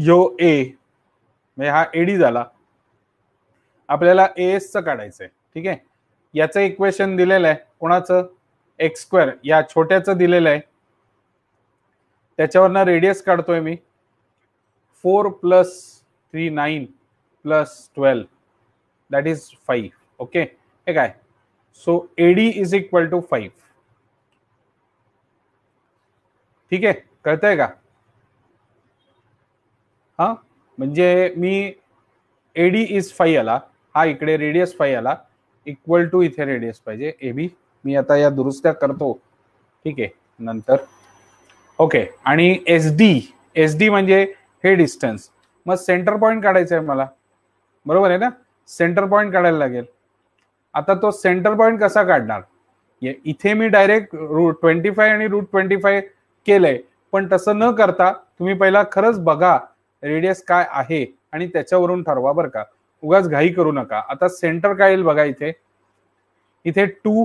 यो ए म्हणजे हा एडी झाला आपल्याला एसचं काढायचं आहे ठीक आहे याचं इक्वेशन दिलेलं आहे कोणाचं एक्स स्क्वेअर या छोट्याचं दिलेलं आहे त्याच्यावरनं रेडियस काढतोय मी four plus three nine plus twelve that is five okay हे काय so AD is equal to five ठीक आहे कळतंय का हा म्हणजे मी एडी इज फाई आला हा इकडे रेडियस फाईव्ह आला इक्वल टू इथे रेडियस पाहिजे ए बी मी आता या दुरुस्त्या करतो ठीक आहे नंतर ओके आणि एस डी एस डी म्हणजे हे डिस्टन्स मग सेंटर पॉईंट काढायचा आहे मला बरोबर आहे ना सेंटर पॉईंट काढायला लागेल आता तो सेंटर पॉईंट कसा काढणार इथे मी डायरेक्ट रूट ट्वेंटी फाय आणि रूट ट्वेंटी फाय केलंय पण तसं न करता तुम्ही पहिला खरंच बघा रेडियस काय आहे आणि त्याच्यावरून ठरवा बरं का उगाच घाई करू नका आता सेंटर काय येईल बघा इथे इथे टू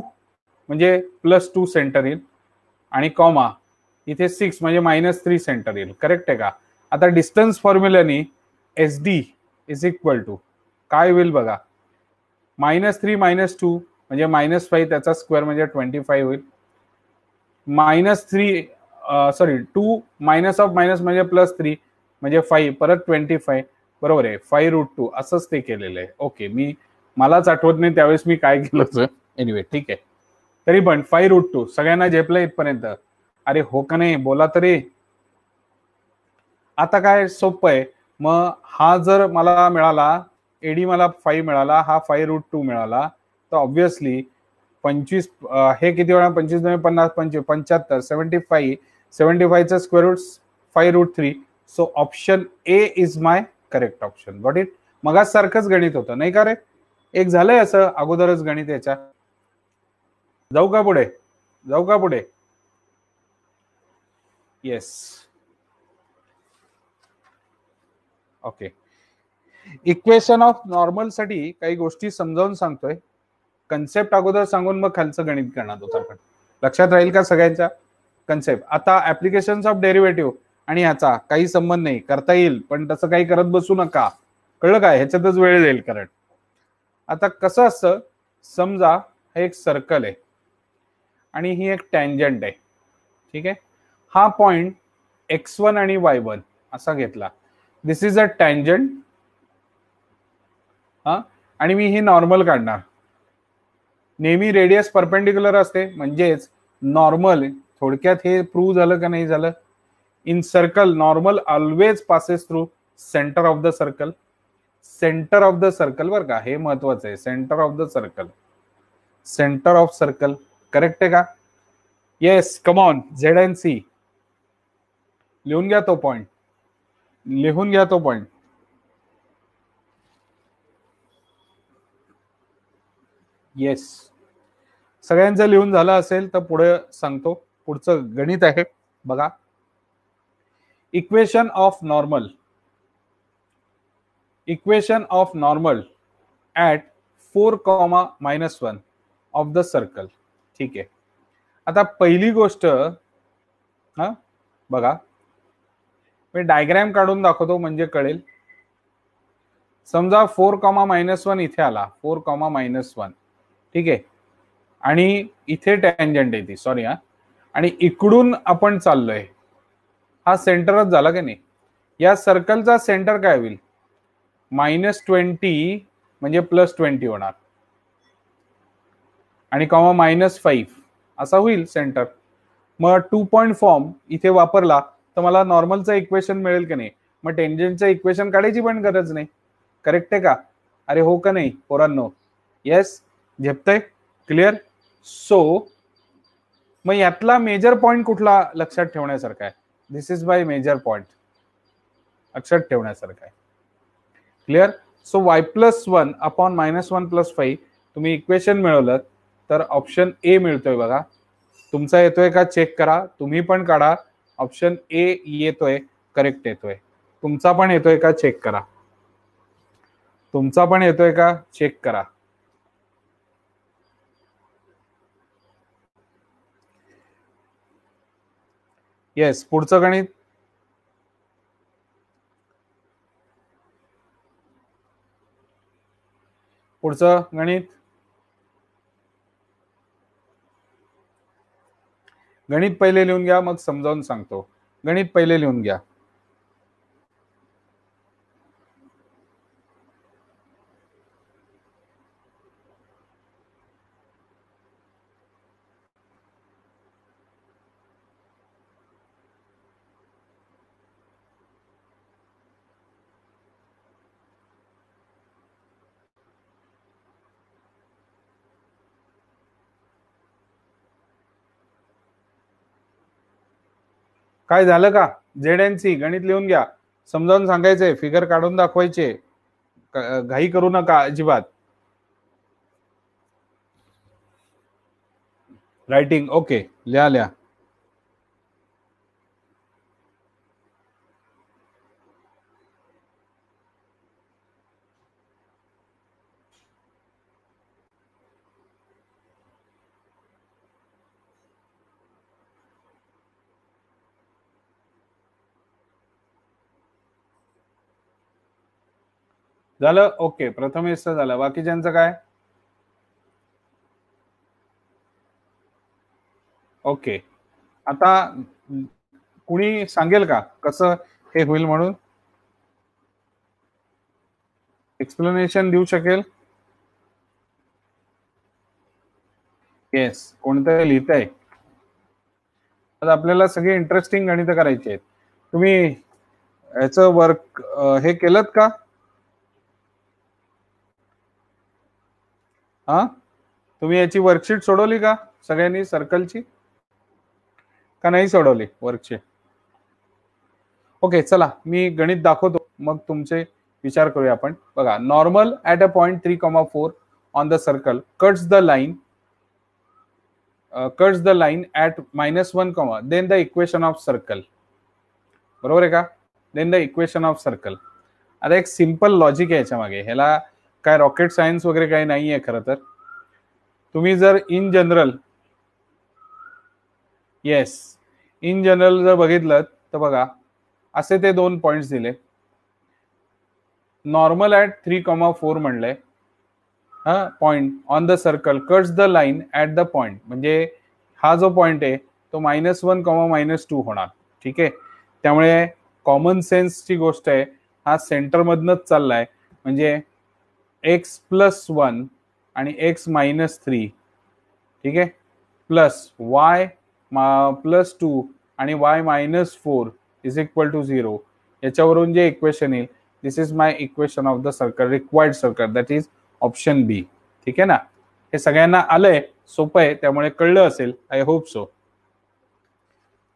म्हणजे प्लस टू सेंटर येईल आणि कॉमा इथे सिक्स म्हणजे मायनस थ्री सेंटर येईल करेक्ट आहे का आता डिस्टन्स फॉर्म्युलानी S D is equal to काय होईल बघा मायनस थ्री मायनस टू म्हणजे मायनस फाईव्ह त्याचा स्क्वेअर म्हणजे ट्वेंटी फाईव्ह होईल minus three sorry two minus of minus म्हणजे प्लस थ्री म्हणजे फाईव्ह परत ट्वेंटी फाईव्ह बरोबर आहे फाय रूट टू असंच ते केलेलं आहे ओके मी मलाच आठवत नाही त्यावेळेस मी काय केलं होतं एनिवे ठीक आहे तरी पण फाय रूट टू सगळ्यांना झेपलं इथपर्यंत अरे हो का नाही बोला तरी आता काय सोपं आहे मग हा जर मला मिळाला एडी मला फाईव्ह मिळाला हा फाईव्ह रूट टू मिळाला तर ऑब्विसली पंचवीस हे किती वेळा पंचवीस दोन पन्नास पंचवीस पंच्याहत्तर सेव्हन्टी फाईव्ह सेव्हन्टी फायचा square root five root three so option A is my correct option got it मगाच सारखंच गणित होतं नाही का रे एक झालंय असं अगोदरच गणित याच्या जाऊ का पुढे जाऊ का पुढे yes okay equation of normal साठी काही गोष्टी समजावून सांगतोय कन्सेप्ट अगोदर सांगून मग खालचं गणित करणार होतं आपण लक्षात राहील का सगळ्यांच्या कन्सेप्ट आता ऍप्लिकेशन ऑफ डेरिव्हेटिव्ह आणि ह्याचा काही संबंध नाही करता येईल पण तसं काही करत बसू नका कळलं काय ह्याच्यातच वेळ जाईल कारण आता कसं असतं समजा हे एक सर्कल आहे आणि ही एक टँजंट आहे ठीक आहे हा पॉइंट एक्स वन आणि वाय वन असा घेतला दिस इज अ टँजंट हा आणि मी ही नॉर्मल काढणार नेहमी रेडियस परपेंडिक्युलर असते म्हणजेच नॉर्मल थोडक्यात हे प्रूव्ह झालं का नाही झालं in circle normal always passes through centre of the circle centre of the circle बर का हे महत्वाचं आहे centre of the circle centre of circle correct आहे का yes come on Z N C लिहून घ्या तो पॉइंट लिहून घ्या तो पॉइंट येस सगळ्यांचं लिहून झालं असेल तर पुढे सांगतो पुढचं गणित आहे बघा equation of normal equation of normal at four comma minus one of the circle ठीक आहे आता पहिली गोष्ट हा बघा मी डायग्रॅम काढून दाखवतो म्हणजे कळेल समजा फोर कॉमा मायनस वन इथे आला फोर कॉमा मायनस वन ठीक आहे आणि इथे टँजंट येते सॉरी हा आणि इकडून आपण चाललोय हा सेंटरच झाला की नाही या सर्कलचा सेंटर काय होईल मायनस ट्वेंटी म्हणजे प्लस ट्वेंटी होणार आणि कॉमा मायनस फाईव्ह असा होईल सेंटर मग टू पॉईंट फॉर्म इथे वापरला तर मला नॉर्मलचं इक्वेशन मिळेल की नाही मग टेंजनचं इक्वेशन काढायची पण गरज नाही करेक्ट आहे का अरे हो का नाही पोरांनो येस झेपतय क्लिअर सो मग यातला मेजर पॉईंट कुठला लक्षात ठेवण्यासारखा आहे this is my major point अक्षर ठेवण्यासारखं आहे clear so Y plus one upon minus one plus five तुम्ही इक्वेशन मिळवलं तर ऑप्शन ए मिळतोय बघा तुमचा येतोय का चेक करा तुम्ही पण काढा ऑप्शन ए येतोय करेक्ट येतोय तुमचा पण येतोय का चेक करा तुमचा पण येतोय का चेक करा येस पुढचं गणित पुढचं गणित गणित पहिले लिहून घ्या मग समजावून सांगतो गणित पहिले लिहून घ्या काय झालं का झेड एन सी गणित लिहून घ्या समजावून सांगायचंय फिगर काढून दाखवायचे घाई करू नका अजिबात रायटिंग ओके लिहा लिहा झालं ओके प्रथमेशचं झालं बाकीच्यांचं काय ओके आता कुणी सांगेल का कसं हे होईल म्हणून एक्सप्लेनेशन देऊ शकेल येस कोणतं लिहित आहे आज आपल्याला सगळी इंटरेस्टिंग गणित करायची आहेत तुम्ही याचं वर्क हे केलं का हा तुम्ही याची वर्कशीट सोडवली का सगळ्यांनी सर्कलची का नाही सोडवली वर्कशीट ओके चला मी गणित दाखवतो मग तुमचे विचार करूया आपण बघा normal at a point three comma four on the circle cuts the line cuts the line at minus one comma then the equation of circle बरोबर आहे का then the equation of circle आता एक सिम्पल लॉजिक आहे याच्या मागे ह्याला काय रॉकेट सायन्स वगैरे काही नाही आहे खरं तर तुम्ही जर in general yes in general जर बघितलं तर बघा असे ते दोन पॉइंट्स दिले normal at three comma four म्हणलंय हा point on the circle cuts the line at the point म्हणजे हा जो पॉईंट आहे तो minus one comma minus two होणार ठीक आहे त्यामुळे कॉमन सेन्सची गोष्ट आहे हा सेंटरमधनच चाललाय म्हणजे एक्स प्लस वन आणि एक्स मायनस थ्री ठीक आहे प्लस वाय प्लस टू आणि Y minus four is equal to zero याच्यावरून जे इक्वेशन येईल this is my equation of the circle required circle that is option B ठीक आहे ना हे सगळ्यांना आलंय सोपं आहे त्यामुळे कळलं असेल आय होप सो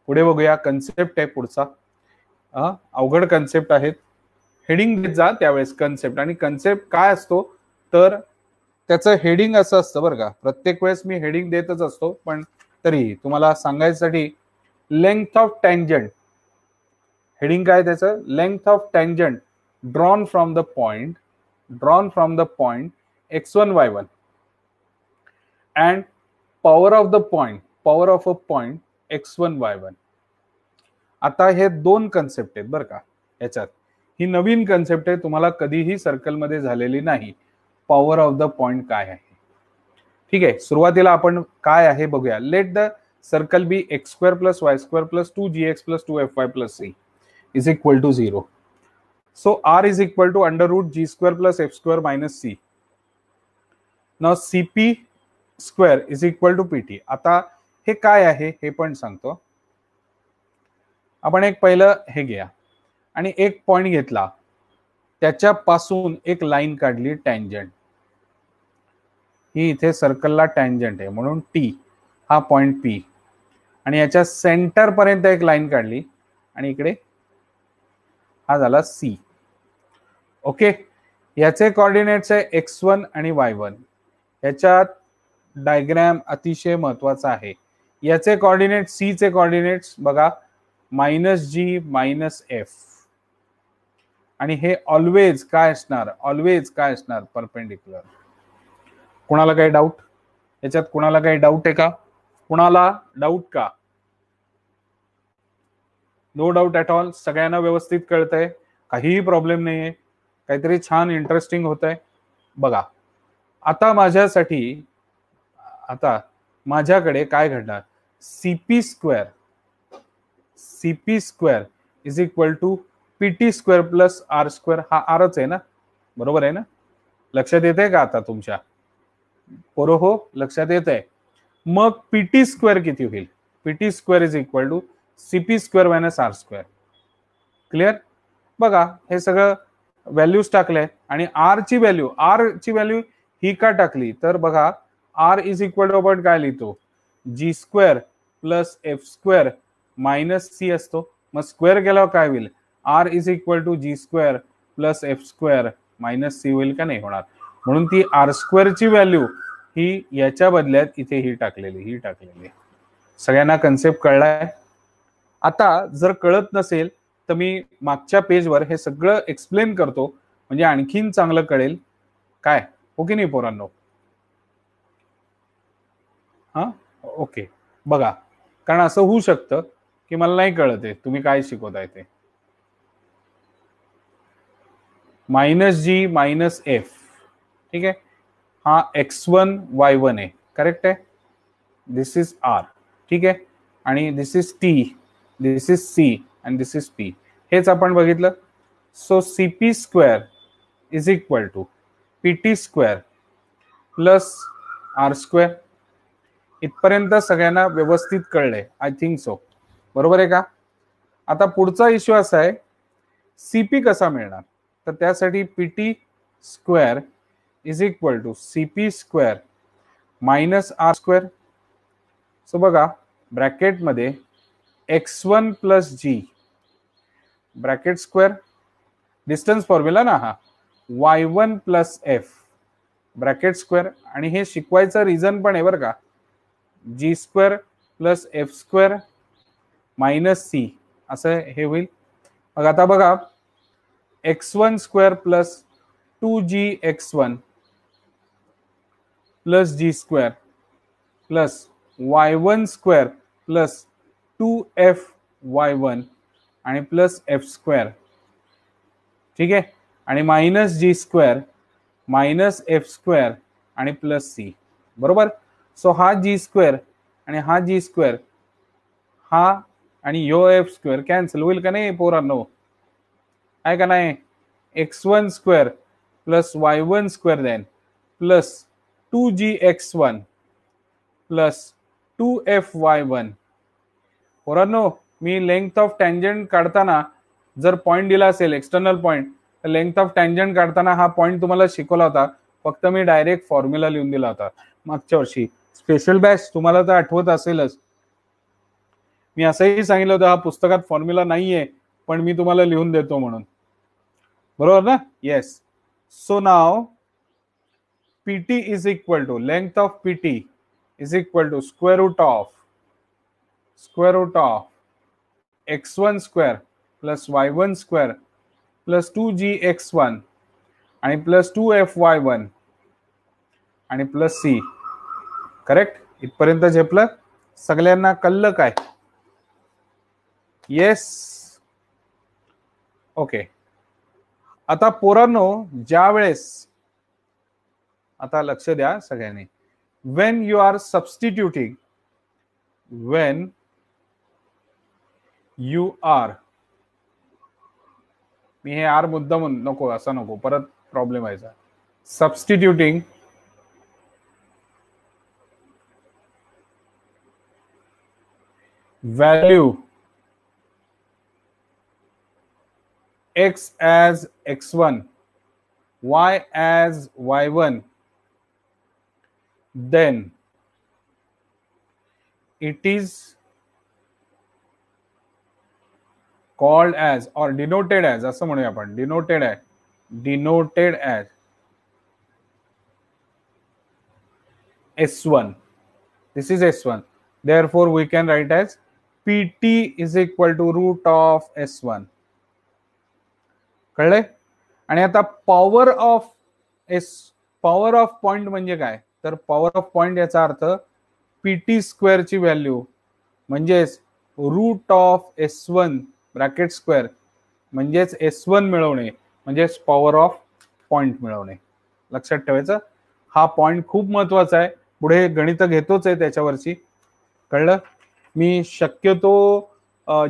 पुढे बघूया कन्सेप्ट आहे पुढचा अवघड कन्सेप्ट आहेत हेडिंग देत जा त्यावेळेस कन्सेप्ट आणि कन्सेप्ट काय असतो तर त्याचं हेडिंग असं असतं बरं का प्रत्येक वेळेस मी हेडिंग देतच असतो पण तरी तुम्हाला सांगायसाठी लेंथ ऑफ टँजंट हेडिंग काय त्याचं length of tangent drawn from the point drawn from the point x one Y one and power of the point power of a point x one Y one आता हे दोन concept आहेत बरं का याच्यात ही नवीन concept आहे तुम्हाला कधीही सर्कलमध्ये झालेली नाही पॉवर ऑफ द पॉइंट काय आहे ठीक आहे सुरुवातीला आपण काय आहे बघूया let the circle be X square plus Y square plus two G x plus two F Y plus C is equal to zero so R is equal to under root G square plus F square minus C now C P square is equal to P T आता हे काय आहे हे पण सांगतो आपण एक पहिलं हे घ्या आणि एक पॉइंट घेतला त्याच्यापासून एक लाईन काढली टँजंट ही इथे सर्कलला टँजंट आहे म्हणून टी हा पॉइंट पी आणि याच्या सेंटर पर्यंत एक लाईन काढली आणि इकडे हा झाला सी ओके याचे कॉर्डिनेट्स आहे एक्स वन आणि वाय वन याच्यात डायग्रॅम अतिशय महत्वाचा आहे याचे कॉर्डिनेट सी चे कॉर्डिनेट्स बघा मायनस जी मायनस एफ आणि हे ऑलवेज काय असणार ऑलवेज काय असणार परपेंडिक्युलर कुणाला काही डाऊट याच्यात कुणाला काही डाऊट आहे का कुणाला डाऊट का नो डाऊट ॲट ऑल सगळ्यांना व्यवस्थित कळतंय काहीही प्रॉब्लेम नाहीये काहीतरी छान इंटरेस्टिंग होत आहे बघा आता माझ्यासाठी आता माझ्याकडे काय घडणार CP square CP square is equal to P T square plus R square हा आरच आहे ना बरोबर आहे ना लक्षात येत आहे का आता तुमच्या बरो हो लक्षात येत आहे मग पीटी स्क्वेअर किती होईल P T square is equal to CP square minus R square clear बघा हे सगळं व्हॅल्यूज टाकलंय आणि आर ची व्हॅल्यू आर ची व्हॅल्यू ही का टाकली तर बघा आर इज इक्वल टू आपण काय लिहितो G square plus F square minus C असतो मग स्क्वेअर केल्यावर काय होईल R is equal to G square plus F square minus C होईल का नाही होणार म्हणून ती आर स्क्वेअरची व्हॅल्यू ही याच्या बदल्यात इथे ही टाकलेली ही टाकलेली सगळ्यांना कन्सेप्ट कळलाय आता जर कळत नसेल तर मी मागच्या पेजवर हे सगळं एक्सप्लेन करतो म्हणजे आणखीन चांगलं कळेल काय ओके नाही पोरांनो हा ओके बघा कारण असं होऊ शकतं की मला नाही कळत आहे तुम्ही काय शिकवताय ते मायनस जी मायनस एफ ठीक आहे हा एक्स वन वाय वन आहे करेक्ट आहे दिस इज आर ठीक आहे आणि this is T this is C and this is P हेच आपण बघितलं so C P square is equal to P T square plus R square इथपर्यंत सगळ्यांना व्यवस्थित कळले आय थिंक सो बरोबर आहे का आता पुढचा इश्यू असा आहे सी पी कसा मिळणार तर त्यासाठी P T square is equal to C P square minus R square so बघा ब्रॅकेटमध्ये X one plus G bracket square distance formula ना हा Y one plus F bracket square आणि हे शिकवायचं रिझन पण आहे बरं का G square plus F square minus C असं हे होईल मग आता बघा x1 square plus 2gx1 plus g square plus y1 square plus 2fy1 आणि प्लस एफ स्क्वेअर ठीक आहे आणि minus G square minus F square आणि प्लस सी बरोबर सो हा जी स्क्वेअर आणि हा जी स्क्वेअर हा आणि यो एफ स्क्वेअर कॅन्सल होईल का नाही पोरांनो आहे का नाही X one square plus Y one square then plus two जी X one plus two F Y one पोरांनो मी लेंथ ऑफ टँजंट काढताना जर पॉईंट दिला असेल एक्सटर्नल पॉईंट तर लेंथ ऑफ टँजंट काढताना हा पॉईंट तुम्हाला शिकवला होता फक्त मी डायरेक्ट फॉर्म्युला लिहून दिला होता मागच्या वर्षी स्पेशल बॅच तुम्हाला तर आठवत असेलच मी असंही सांगितलं होतं हा पुस्तकात फॉर्म्युला नाहीये पण मी तुम्हाला लिहून देतो म्हणून बरोबर ना yes so now PT is equal to length of PT is equal to square root of square root of x one square plus Y one square plus two G X one आणि plus two F Y one आणि plus C correct इथपर्यंत झेपलं सगळ्यांना कळलं काय yes okay आता पोरांनो ज्या वेळेस आता लक्ष द्या सगळ्यांनी when you are substituting when you are मी हे आर मुद्दा म्हणून नको असा नको परत प्रॉब्लेम व्हायचा substituting value x as x1, y as y1, then it is called as or denoted as असं म्हणूया आपण denoted as denoted as S1. This is S1. Therefore, we can write as PT is equal to root of S1. कळलंय आणि आता power of S power of point म्हणजे काय तर power of point याचा अर्थ पी टी स्क्वेअरची value म्हणजेच root of S one bracket square म्हणजेच एस वन मिळवणे म्हणजेच पॉवर ऑफ पॉइंट मिळवणे लक्षात ठेवायचं हा पॉइंट खूप महत्वाचा आहे पुढे गणित घेतोच आहे त्याच्यावरची कळलं मी शक्यतो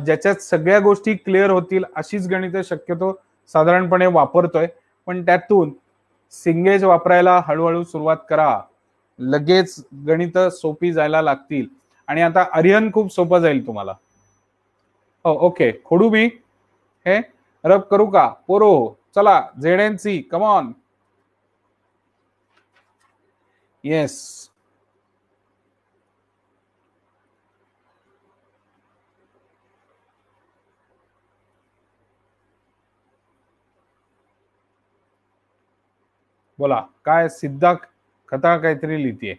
ज्याच्यात सगळ्या गोष्टी क्लिअर होतील अशीच गणित शक्यतो साधारणपणे वापरतोय पण त्यातून सिंगेज वापरायला हळूहळू सुरुवात करा लगेच गणित सोपी जायला लागतील आणि आता आर्यन खूप सोपं जाईल तुम्हाला हो ओके खोडू मी हे रब करू का पोरो चला Z N C come on yes बोला काय सिद्धा कथा काहीतरी लिहितीये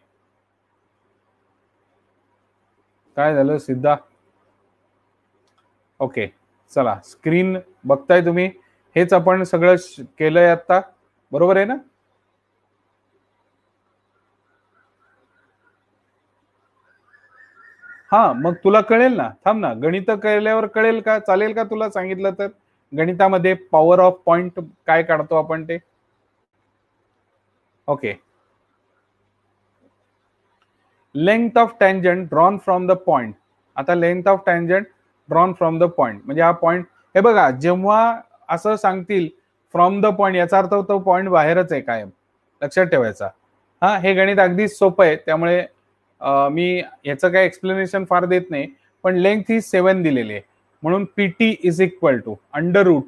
काय झालं सिद्धा ओके चला स्क्रीन बघताय तुम्ही हेच आपण सगळं केलंय आता बरोबर आहे ना हा मग तुला कळेल ना थांब ना गणित कळल्यावर कळेल का चालेल का तुला सांगितलं तर गणितामध्ये पॉवर ऑफ पॉइंट काय काढतो आपण ते Okay. Length of tangent drawn from the point आता length of tangent drawn from the point म्हणजे हा पॉइंट हे बघा जेव्हा असं सांगतील फ्रॉम द पॉइंट याचा अर्थ तो पॉइंट बाहेरच आहे कायम लक्षात ठेवायचा हा हे गणित अगदी सोपं आहे त्यामुळे मी याचं काही एक्सप्लेनेशन फार देत नाही पण लेंथ ही सेवन दिलेली आहे म्हणून PT is equal to under root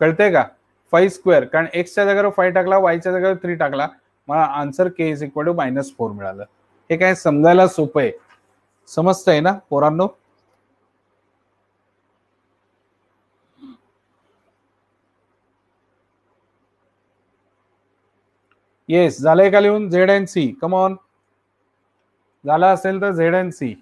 कळतंय का फाईव्ह स्क्वेअर कारण एक्सच्या जागेवर फाईव्ह टाकला वायच्या जागेवर थ्री टाकला मला answer K is equal to minus four मिळालं हे काय समजायला सोपं आहे आहे ना पोरांनो येस झालंय का लिहून Z and C come on झाला असेल तर झेड अँड सी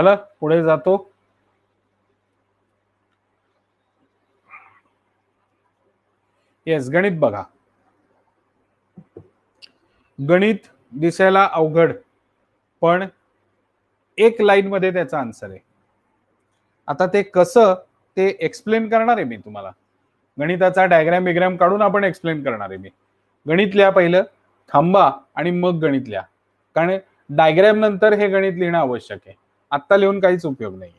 झालं पुढे जातो येस गणित बघा गणित दिसायला अवघड पण एक लाईन मध्ये त्याचा आन्सर आहे आता ते कसं ते एक्सप्लेन करणार आहे मी तुम्हाला गणिताचा डायग्राम बिग्राम काढून आपण एक्सप्लेन करणार आहे मी गणित लिहा पहिलं थांबा आणि मग गणित लिहा कारण डायग्राम नंतर हे गणित लिहिणं आवश्यक आहे आत्ता लिहून काहीच उपयोग नाही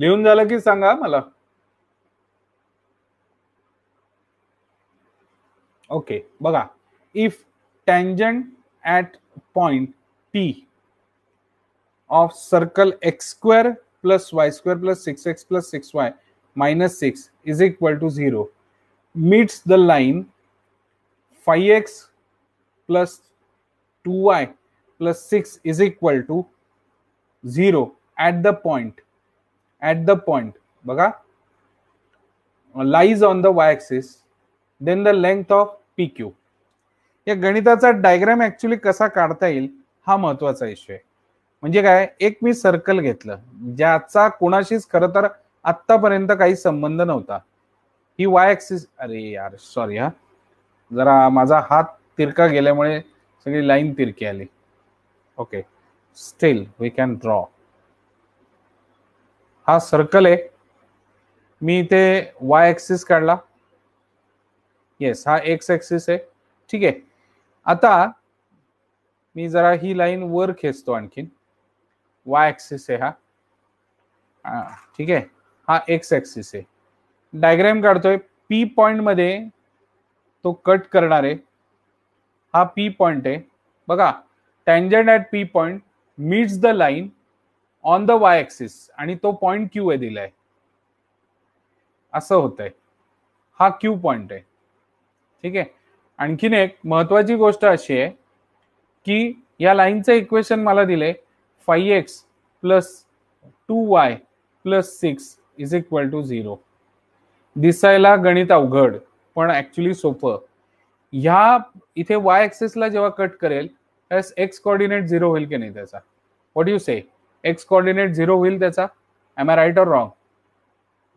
लिहून झालं की सांगा मला ओके बघा if tangent at point P of circle x square plus Y square plus six x plus six Y minus six is equal to zero meets the line five x plus two y plus six is equal to zero at the point at the point बघा lies on the y axis then the length of P Q या गणिताचा diagram actually कसा काढता येईल हा महत्वाचा issue आहे म्हणजे काय एक मी सर्कल घेतलं ज्याचा कुणाशीच खरं तर आतापर्यंत काही संबंध नव्हता ही वाय ऍक्सिस अरे यार सॉरी हा जरा माझा हात तिरका गेल्यामुळे सगळी लाईन तिरकी आली okay still we can draw हा सर्कल आहे मी इथे वाय ऍक्सिस काढला येस हा एक्स एक्सिस आहे ठीक आहे आता मी जरा ही लाईन वर खेचतो आणखीन वाय ऍक्सिस आहे हा ठीक आहे हा एक्स ऍक्सिस आहे डायग्रॅम काढतोय पी पॉइंट तो कट करणार आहे हा पी पॉइंट आहे बघा tangent at P point meets the line on the y axis आणि तो पॉइंट क्यू आहे दिलाय असं है हा क्यू पॉइंट आहे ठीक आहे आणखीन एक महत्वाची गोष्ट अशी आहे की या लाईनचं इक्वेशन मला दिले five x plus two y plus six is equal to zero दिसायला गणित अवघड पण ऍक्च्युली सोपं ह्या इथे वाय ला जेव्हा कट करेल त्यास एक्स कॉर्डिनेट झिरो होईल की नाही त्याचा what you say x coordinate zero होईल त्याचा am I right or wrong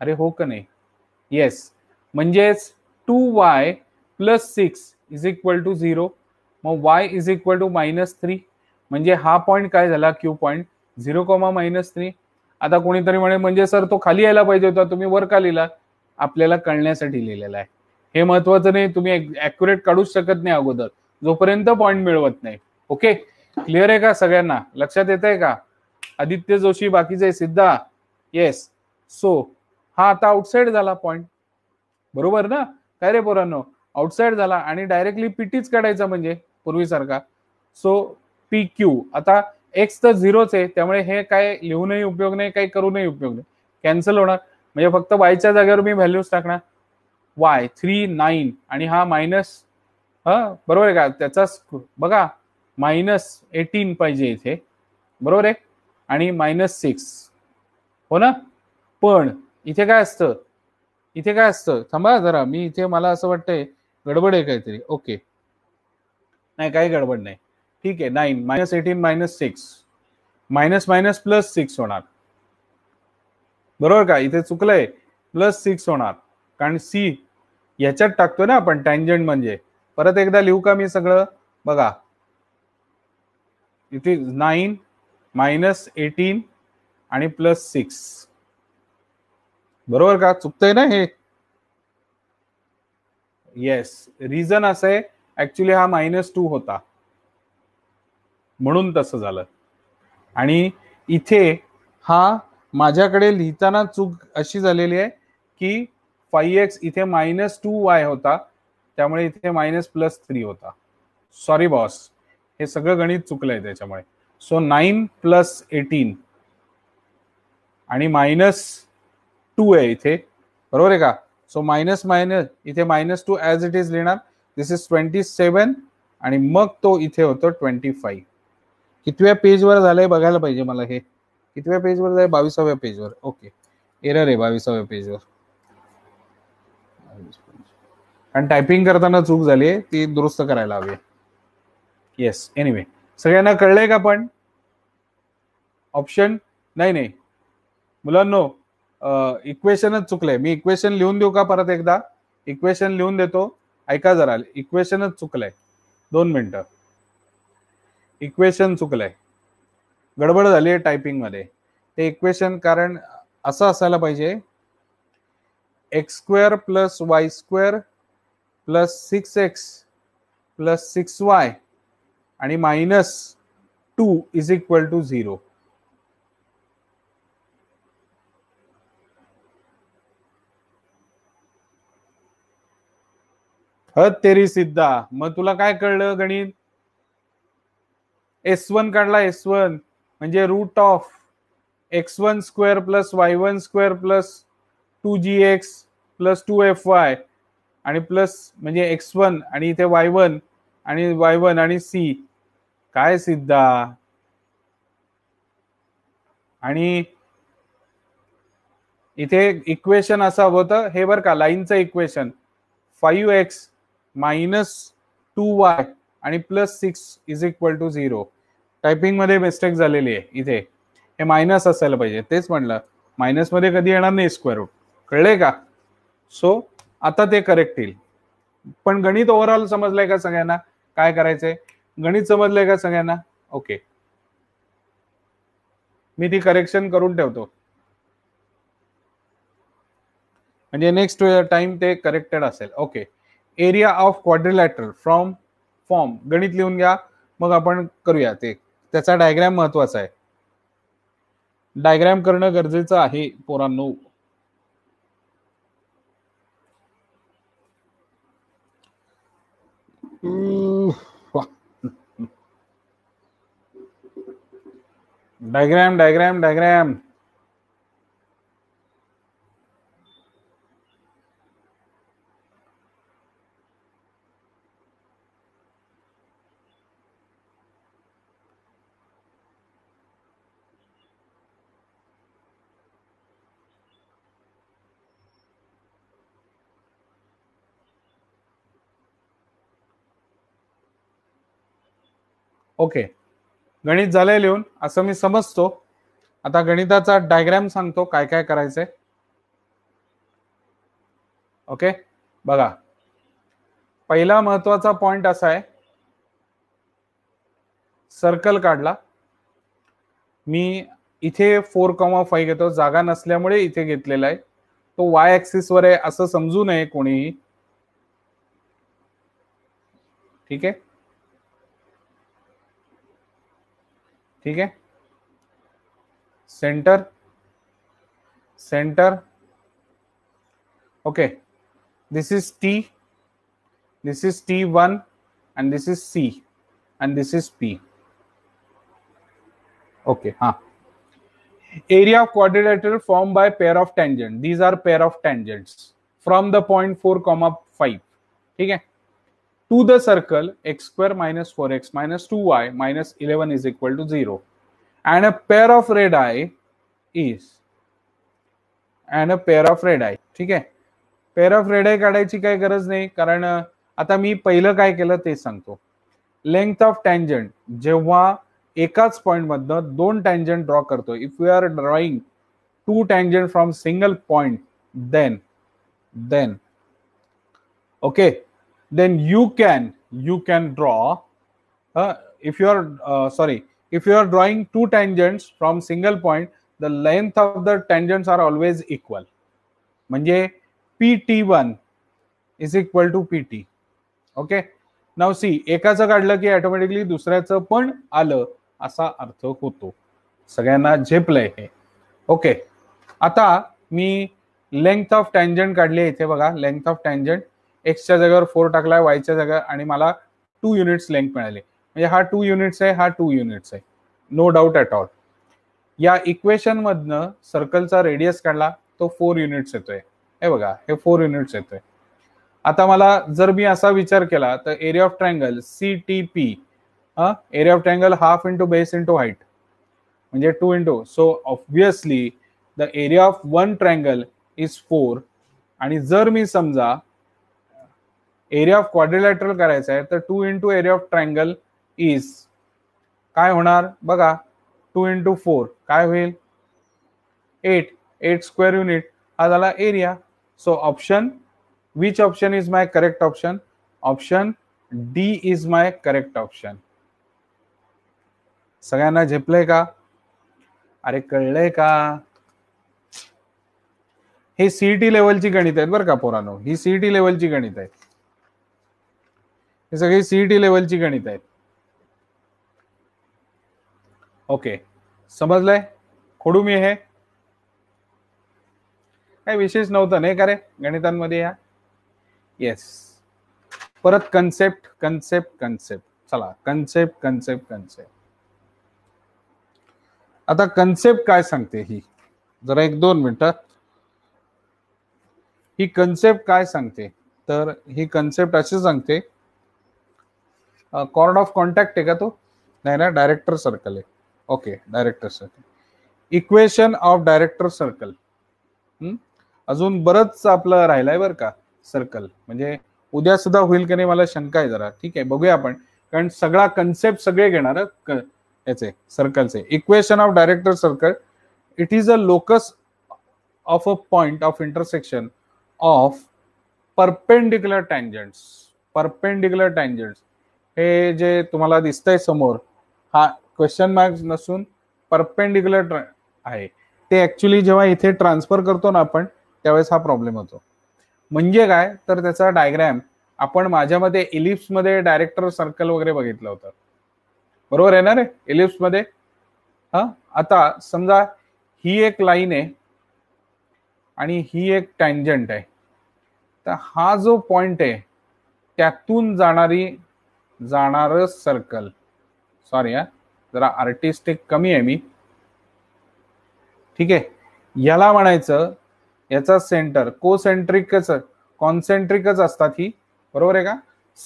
अरे हो का नाही येस म्हणजेच two y plus six is equal to zero मग y is equal to minus three म्हणजे हा पॉईंट काय झाला Q point zero comma minus three आता कोणीतरी म्हणे म्हणजे सर तो खाली यायला पाहिजे होता तुम्ही वर का लिहिला आपल्याला कळण्यासाठी लिहिलेला आहे हे महत्वाचं नाही तुम्ही ऍक्युरेट काढूच शकत नाही अगोदर जोपर्यंत पॉईंट मिळवत नाही ओके क्लिअर आहे का सगळ्यांना लक्षात येत आहे का आदित्य जोशी बाकीचे सिद्धा येस सो हा आता आउटसाइड झाला पॉईंट बरोबर ना काय रे पोरांनो आउटसाइड झाला आणि डायरेक्टली पीटीच काढायचा म्हणजे पूर्वीसारखा सो पी क्यू आता एक्स तर झिरोच आहे त्यामुळे हे काय लिहूनही उपयोग नाही काही करूनही उपयोग नाही कॅन्सल होणार म्हणजे फक्त वायच्या जागेवर मी व्हॅल्यूज टाकणार वाय थ्री नाईन आणि हा मायनस हा बरोबर आहे का त्याचा बघा मायनस एटीन पाहिजे इथे बरोबर आहे आणि मायनस सिक्स हो ना पण इथे काय असतं इथे काय असतं थांबा जरा मी इथे मला असं वाटतंय गडबड आहे काहीतरी ओके नाही काही गडबड नाही ठीक आहे nine minus eighteen minus six minus minus plus six होणार बरोबर का इथे चुकलंय प्लस सिक्स होणार कारण सी ह्याच्यात टाकतोय ना आपण टँजंट म्हणजे परत एकदा लिहू का मी सगळं बघा इथे नाईन मायनस एटीन आणि प्लस सिक्स बरोबर का चुकतंय ना हे येस रिझन असं आहे ऍक्च्युली हा मायनस टू होता म्हणून तसं झालं आणि इथे हा माझ्याकडे लिहिताना चूक अशी झालेली आहे की फाय एक्स इथे मायनस टू वाय होता त्यामुळे इथे मायनस प्लस थ्री होता सॉरी बॉस हे सगळं गणित चुकलंय त्याच्यामुळे सो नाईन प्लस एटीन आणि मायनस टू आहे इथे बरोबर आहे का सो मायनस मायनस इथे minus two as it is लिहिणार दिस इज ट्वेंटी सेवन आणि मग तो इथे होतो ट्वेंटी फाईव्ह कितव्या पेजवर झालंय बघायला पाहिजे मला हे कितव्या पेजवर झालं बावीसाव्या पेजवर ओके एरर आहे बावीसाव्या पेजवर कारण टायपिंग करताना चूक झाली आहे ती दुरुस्त करायला हवी येस एनिवे सगळ्यांना कळलंय का पण ऑप्शन नाही नाही मुलांनो इक्वेशनच चुकलंय मी इक्वेशन लिहून देऊ का परत एकदा इक्वेशन लिहून देतो ऐका जरा इक्वेशनच चुकलंय दोन मिनटं इक्वेशन चुकलंय गडबड झाली आहे टायपिंगमध्ये ते इक्वेशन कारण असं असायला पाहिजे x square plus Y square plus six x plus six y आणि minus two is equal to zero हत तेरी सिद्धा मग तुला काय कळलं गणित एस वन काढला एस वन म्हणजे root of x one square plus Y one square plus two G x plus two F y आणि प्लस म्हणजे एक्स वन आणि इथे वाय वन आणि वाय वन आणि सी काय सिद्धा आणि इथे इक्वेशन असं तर होतं हे बरं का लाईनचं equation five x minus two y आणि plus six is equal to zero टायपिंगमध्ये मिस्टेक झालेली आहे इथे हे मायनस असायला पाहिजे तेच म्हणलं मायनसमध्ये कधी येणार नाही स्क्वेअर रूट कळले का सो आता ते करेक्ट येईल पण गणित ओव्हरऑल समजलंय का सगळ्यांना काय करायचंय गणित समजलंय का सगळ्यांना ओके मी ती करेक्शन करून ठेवतो म्हणजे नेक्स्ट टाइम ते करेक्टेड असेल okay area of quadrilateral from form गणित लिहून घ्या मग आपण करूया ते त्याचा डायग्रॅम महत्वाचा आहे डायग्रॅम करणं गरजेचं आहे पोरांनो डायग्रॅम डायग्रॅम डायग्रॅम ओके गणित झालंय लिहून असं मी समजतो आता गणिताचा डायग्राम सांगतो काय काय करायचंय ओके बघा पहिला महत्वाचा पॉइंट असा आहे सर्कल काढला मी इथे फोर कॉमा फाईव्ह घेतो जागा नसल्यामुळे इथे घेतलेला आहे तो वाय वर आहे असं समजू नये कोणीही ठीक आहे ठीक है center center okay this is T this is T one and this is C and this is P okay हां area of quadrilateral form by pair of tangent these are pair of tangents from the point four comma five ठीक है to the circle x square minus 4x minus 2y minus 11 is equal to 0 and a pair of red eye is and a pair of red eye ठीक है pair of red eye काढायची काय गरज नाही कारण आता मी पहिलं काय केलं ते सांगतो length of tangent जेव्हा एकाच पॉइंट मध्ये दोन टेंजेंट ड्रॉ करतो if we are drawing two tangent from single point then then okay okay then you can you can draw uh, if you are uh, sorry if you are drawing two tangents from single point the length of the tangents are always equal manje pt1 is equal to pt okay now see ekacha kadla ki automatically dusryacha pan ala asa arth hoto sagyana jeple hai okay ata mi length of tangent kadle ithe baka length of tangent एक्सच्या जागेवर four टाकला वायच्या जागा आणि मला to units length मिळाली म्हणजे हा two units आहे हा टू युनिट्स आहे नो डाऊट ॲट ऑल या इक्वेशन मधनं सर्कलचा रेडियस काढला तो फोर युनिट्स येतोय हे बघा हे फोर युनिट्स येतोय आता मला जर मी असा विचार केला तर area of triangle C T P area of triangle half into base into height म्हणजे two into so obviously the area of one triangle is four आणि जर मी समजा एरिया ऑफ क्वाड्रिलॅटरल करायचा आहे तर two into area of triangle is काय होणार बघा टू इंटू फोर काय होईल एट एट स्क्वेअर युनिट हा झाला area so option which option is my correct option option D is my correct option सगळ्यांना झेपलंय का अरे कळलंय का हे सीईटी लेवलची गणित आहेत बरं का पोरानो ही सीईटी लेवलची गणित आहेत हे सगळी सीईटी लेवलची गणित आहेत ओके समजलंय खोडू मी हे काही विशेष नव्हतं नाही का रे गणितांमध्ये या येस परत कन्सेप्ट कन्सेप्ट कन्सेप्ट चला कन्सेप्ट कन्सेप्ट कन्सेप्ट आता कन्सेप्ट काय सांगते ही जरा एक दोन मिनिटात ही कन्सेप्ट काय सांगते तर ही कन्सेप्ट अशी सांगते कॉर्ड ऑफ कॉन्टॅक्ट आहे का तो नाही ना डायरेक्टर सर्कल आहे okay director circle equation of director circle अजून बरंच आपलं राहिलंय बरं का सर्कल म्हणजे उद्या सुद्धा होईल की नाही मला शंका आहे जरा ठीक आहे बघूया आपण कारण सगळा कन्सेप्ट सगळे घेणार याचे सर्कलचे equation of director circle it is a locus of a point of intersection of perpendicular tangents perpendicular tangents हे जे तुम्हाला दिसतंय समोर हा क्वेश्चन मार्क नसून परपेंडिक्युलर आहे ते ऍक्च्युली जेव्हा इथे ट्रान्सफर करतो ना आपण त्यावेळेस हा प्रॉब्लेम होतो म्हणजे काय तर त्याचा डायग्रॅम आपण माझ्यामध्ये इलिप्समध्ये डायरेक्टर सर्कल वगैरे बघितलं होतं बरोबर आहे ना रे इलिप्समध्ये हा आता समजा ही एक लाईन आहे आणि ही एक टँजंट आहे तर हा जो पॉइंट आहे त्यातून जाणारी जाणार सर्कल सॉरी हा जरा आर्टिस्टिक कमी आहे मी ठीक आहे याला म्हणायचं याचा सेंटर कोसेंट्रिकच कॉन्सेंट्रिकच असतात ही बरोबर आहे का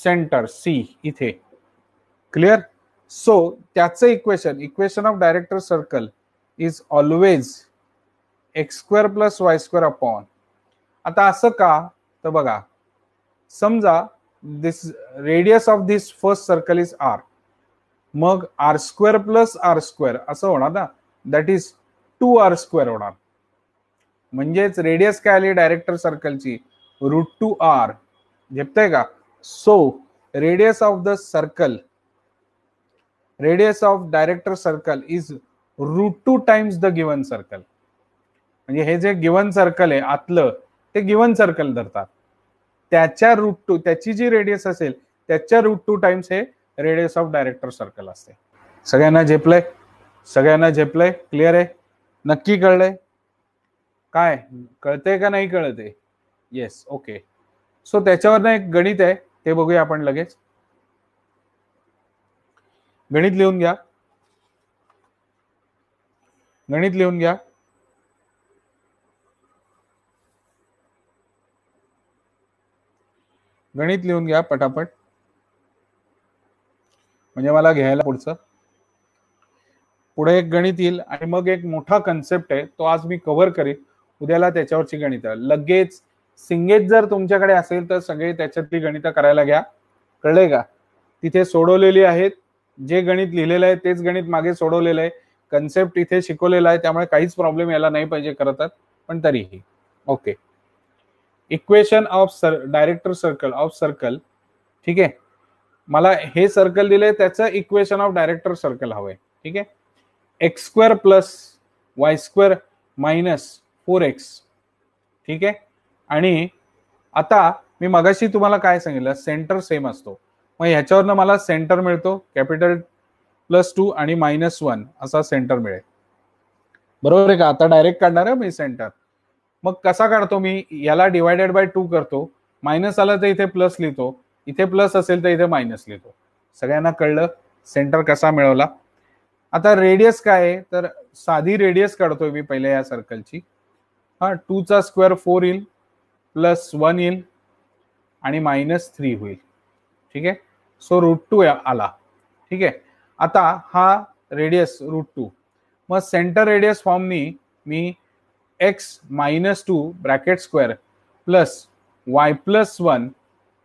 सेंटर सी इथे क्लिअर सो त्याचं equation equation of director circle is always x square plus Y square upon आता असं का तर बघा समजा this radius of this first circle is R मग R square plus R square असं होणार ना that is two R square होणार म्हणजेच रेडियस काय आली डायरेक्टर सर्कलची रूट टू आर झेपतंय का so radius of the circle radius of director circle is root two times the given circle म्हणजे हे जे गिवन सर्कल आहे आतलं ते गिवन सर्कल धरतात त्याच्या रूट टू त्याची जी रेडियस असेल त्याच्या रूट टू टाइम्स हे रेडियस ऑफ डायरेक्टर सर्कल असते सगळ्यांना झेपलंय सगळ्यांना झेपलंय क्लिअर आहे नक्की कळलंय काय कळतंय का नाही कळते येस ओके सो त्याच्यावरनं एक गणित आहे ते बघूया आपण लगेच गणित लिहून घ्या गणित लिहून घ्या गणित लिहून घ्या पटापट म्हणजे मला घ्यायला पुढचं पुढे एक गणित येईल आणि मग एक मोठा कन्सेप्ट आहे तो आज मी कव्हर करीन उद्याला त्याच्यावरची गणित लगेच सिंगेज जर तुमच्याकडे असेल तर सगळे त्याच्यातली गणित करायला घ्या कळले का तिथे सोडवलेली आहेत जे गणित लिहिलेलं आहे तेच गणित मागे सोडवलेलं आहे कन्सेप्ट इथे शिकवलेला आहे त्यामुळे काहीच प्रॉब्लेम यायला नाही पाहिजे करतात पण तरीही okay equation of sir director circle of circle ठीक आहे मला हे सर्कल दिले त्याचं इक्वेशन ऑफ डायरेक्टर सर्कल हवंय ठीक आहे x square plus Y square minus four x ठीक आहे आणि आता मी मगाशी तुम्हाला काय सांगितलं सेंटर सेम असतो मग ह्याच्यावरनं मला सेंटर मिळतो कॅपिटल प्लस टू आणि मायनस वन असा सेंटर मिळेल बरोबर आहे का आता डायरेक्ट काढणार आहे मी सेंटर मग कसा काढतो मी याला डिवायडेड बाय टू करतो मायनस आला तर इथे प्लस लिहितो इथे प्लस असेल तर इथे मायनस लिहितो सगळ्यांना कळलं सेंटर कसा मिळवला आता रेडियस काय आहे तर साधी रेडियस काढतोय मी पहिले या सर्कलची हा टूचा स्क्वेअर फोर येईल प्लस वन येईल आणि मायनस थ्री होईल ठीक आहे सो रूट टू आला ठीक आहे आता हा रेडियस रूट टू मग सेंटर रेडियस फॉर्मनी मी x minus two bracket square plus Y plus one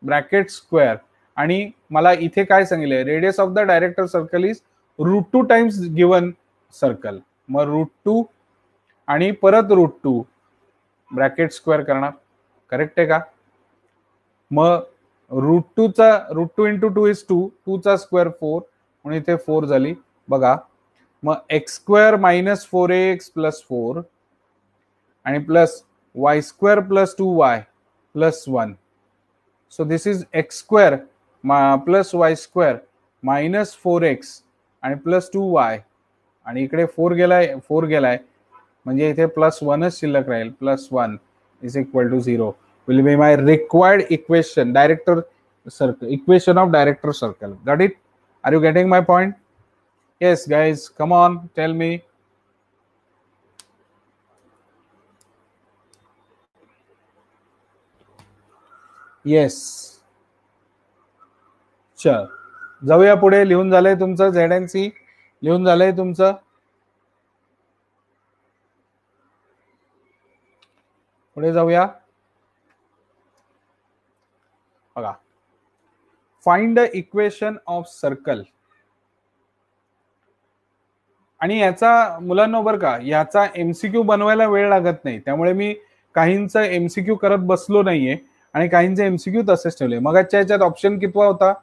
bracket square आणि मला इथे काय सांगितलंय radius of the director circle is root two times given circle मग रूट टू आणि परत रूट टू ब्रॅकेट स्क्वेअर करणार करेक्ट आहे का मग रूट टूचा root two into two is two टूचा स्क्वेअर फोर म्हणून इथे फोर झाली बघा मग x square minus four x plus four and plus y square plus 2y plus 1. So this is x square plus y square minus 4x and plus 2y. And here 4 galai, 4 galai, manje ite plus 1 is shillak rahel, plus 1 is equal to 0. Will be my required equation, director circle, equation of director circle. Got it? Are you getting my point? Yes, guys, come on, tell me. Yes चल जाऊया पुढे लिहून झालंय तुमचं Z N C लिहून झालंय तुमचं पुढे जाऊया बघा find the equation of circle आणि याचा मुलांना बरं का याचा एमसीक्यू बनवायला वेळ लागत नाही त्यामुळे मी काहींचा एमसीक्यू करत बसलो नाहीये आणि काहींचे एमसीक्यू तसेच ठेवले मगाच्या याच्यात ऑप्शन कितवा होता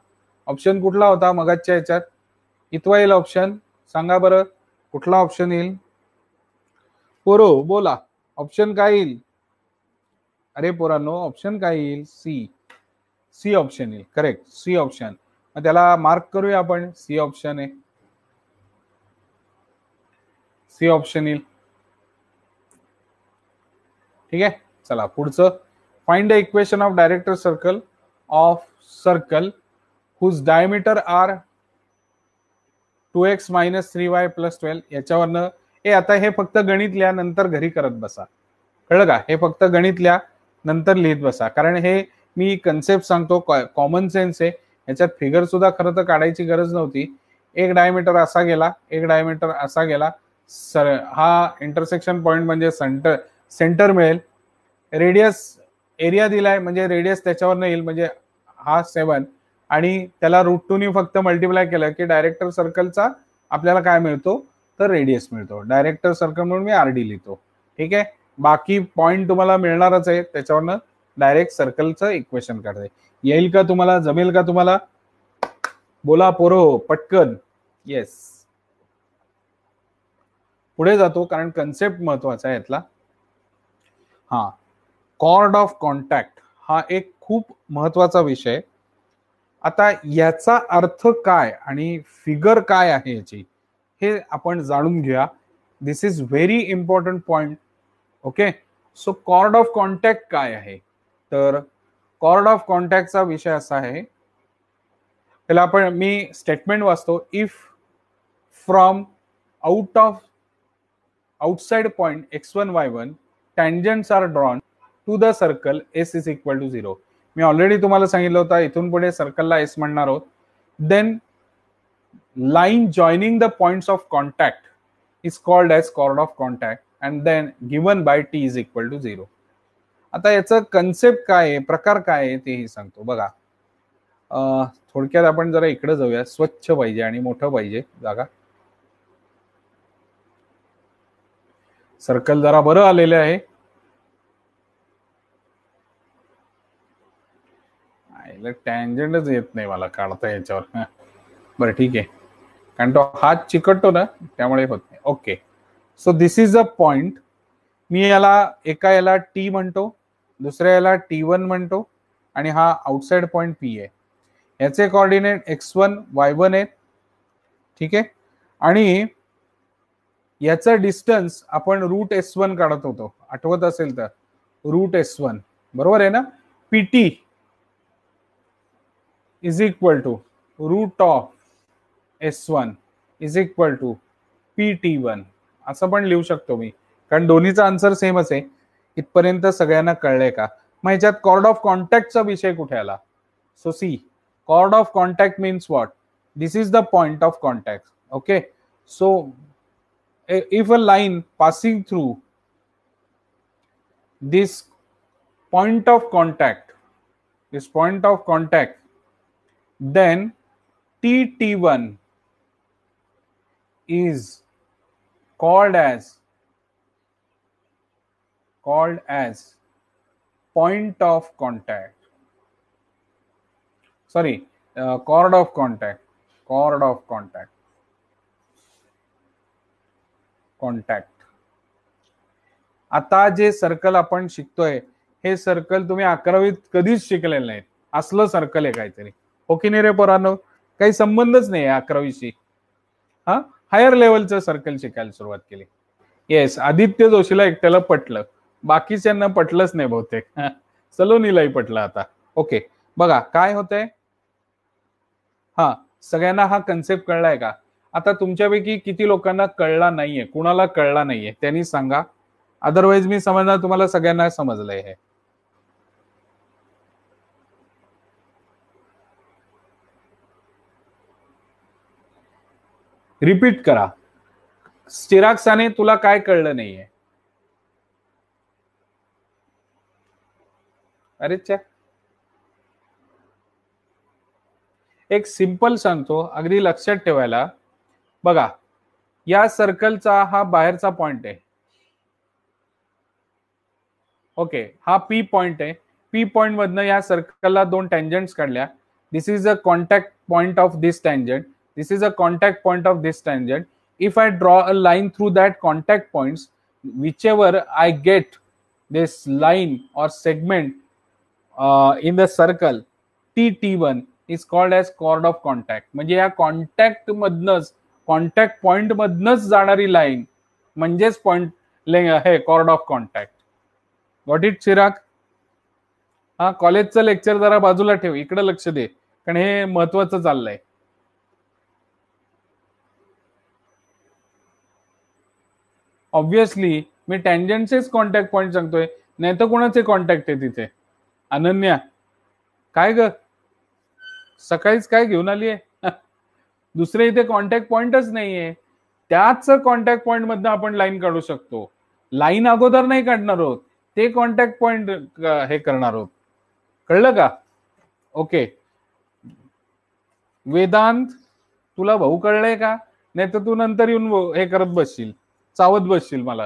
ऑप्शन कुठला होता मगाच्या याच्यात कितवा येईल ऑप्शन सांगा बरं कुठला ऑप्शन येईल पोरो बोला ऑप्शन काय येईल अरे पोरांनो ऑप्शन काय येईल सी सी ऑप्शन येईल करेक्ट सी ऑप्शन मग त्याला मार्क करूया आपण सी ऑप्शन आहे सी ऑप्शन येईल ठीक आहे चला पुढचं equation of director circle of circle whose diameter are two x 2x three 3y plus 12 याच्यावरनं हे आता हे फक्त गणित लिहा नंतर घरी करत बसा कळलं का हे फक्त गणित लिहा नंतर लिहित बसा कारण हे मी कन्सेप्ट सांगतो कॉमन सेन्स आहे याच्यात फिगर सुद्धा खरं तर काढायची गरज नव्हती एक डायमीटर असा गेला एक डायमीटर असा गेला सर हा इंटरसेक्शन पॉइंट म्हणजे सेंटर सेंटर मिळेल रेडियस एरिया दिलाय म्हणजे रेडियस त्याच्यावर येईल म्हणजे हा सेवन आणि त्याला रूट टूनी फक्त मल्टिप्लाय केलं की डायरेक्टर सर्कलचा आपल्याला काय मिळतो तर रेडियस मिळतो डायरेक्टर सर्कल म्हणून मी आर डी लिहितो ठीक आहे बाकी पॉइंट तुम्हाला मिळणारच आहे त्याच्यावरनं डायरेक्ट सर्कलचं इक्वेशन काढते येईल का तुम्हाला जमेल का तुम्हाला बोला पोरो पटकन येस पुढे जातो कारण कन्सेप्ट महत्वाचा आहे यातला हा कॉर्ड ऑफ कॉन्टॅक्ट हा एक खूप महत्वाचा विषय आता याचा अर्थ काय आणि फिगर काय आहे याची हे आपण जाणून घ्या this is very important point okay so chord of contact काय आहे तर कॉर्ड ऑफ कॉन्टॅक्टचा विषय असा आहे त्याला आपण मी स्टेटमेंट वाचतो if from out of outside point x one Y one tangents are drawn to the circle S is equal to zero मी ऑलरेडी तुम्हाला सांगितलं होतं इथून पुढे सर्कलला एस म्हणणार आहोत then line joining the point of contact is called as chord of contact and then given by T is equal to zero आता याचं कन्सेप्ट काय आहे प्रकार काय आहे तेही सांगतो बघा थोडक्यात आपण जरा इकडे जाऊया स्वच्छ पाहिजे आणि मोठं पाहिजे जागा सर्कल जरा बरं आलेलं आहे टँजंटच येत नाही मला काढता याच्यावर बरं ठीक आहे कारण तो हात चिकटतो ना त्यामुळे होत नाही okay so this is a point मी याला एका याला टी म्हणतो दुसऱ्या याला टी वन म्हणतो आणि हा आउटसाइड पॉइंट पी आहे याचे coordinate x one Y one आहेत ठीक आहे आणि याचा डिस्टन्स आपण रूट एस वन काढत होतो आठवत असेल तर रूट एस वन बरोबर आहे ना PT is equal to root of s1 is equal to P T one असं पण लिहू शकतो मी कारण दोन्हीचा आन्सर सेमच आहे इथपर्यंत सगळ्यांना कळलंय का मग ह्याच्यात कॉर्ड ऑफ कॉन्टॅक्टचा विषय कुठे आला so see chord of contact means what this is the point of contact okay so if a line passing through this point of contact this point of contact then TT1 is called as called as point of contact sorry uh, chord of contact cord of contact contact. आता जे circle आपण शिकतोय हे circle तुम्ही अकरावीत कधीच शिकलेलं नाही असलं सर्कल आहे काहीतरी हो की नाही रे पोरानो काही संबंधच नाही अकरावीशी हा हायर लेवलचं सर्कल शिकायला सुरुवात केली येस आदित्य जोशीला एकट्याला पटलं बाकीच्यांना पटलंच नाही बहुतेक सलोनीलाही पटलं आता ओके बघा काय होतंय हा सगळ्यांना हा कन्सेप्ट कळलाय का आता तुमच्यापैकी किती लोकांना कळला नाहीये कुणाला कळला नाहीये त्यांनी सांगा अदरवाईज मी समजणार तुम्हाला सगळ्यांना समजलंय हे रिपीट करा स्टिराक्साने तुला काय कळलं नाहीये अरे एक सिंपल सांगतो अगदी लक्षात ठेवायला बघा या सर्कलचा हा बाहेरचा पॉइंट आहे ओके हा पी पॉइंट आहे पी पॉइंट मधनं या सर्कलला दोन टँजंट काढल्या this is a contact point of this tangent This is a contact point of this tangent. If I draw a line through that contact points, whichever I get this line or segment uh, in the circle TT1 is called as chord of contact. Manje म्हणजे या contact मधनच contact point मधनच जाणारी line म्हणजेच point हे chord of contact got it Chirag हा कॉलेजचं lecture जरा बाजूला ठेव इकडे लक्ष दे कारण हे महत्वाचं चाललंय ऑब्विसली मी टँजंटचेच कॉन्टॅक्ट पॉईंट सांगतोय नाही तर कोणाचे कॉन्टॅक्ट आहे तिथे अनन्या काय ग सकाळीच काय घेऊन आली आहे दुसरे इथे कॉन्टॅक्ट पॉइंटच नाहीये त्याच कॉन्टॅक्ट पॉइंट मधनं आपण लाईन काढू शकतो लाईन अगोदर नाही काढणार आहोत ते कॉन्टॅक्ट पॉइंट हे करणार आहोत कळलं का ओके वेदांत तुला भाऊ कळलंय का नाही तर तू नंतर येऊन हे करत बसशील चावत बसशील मला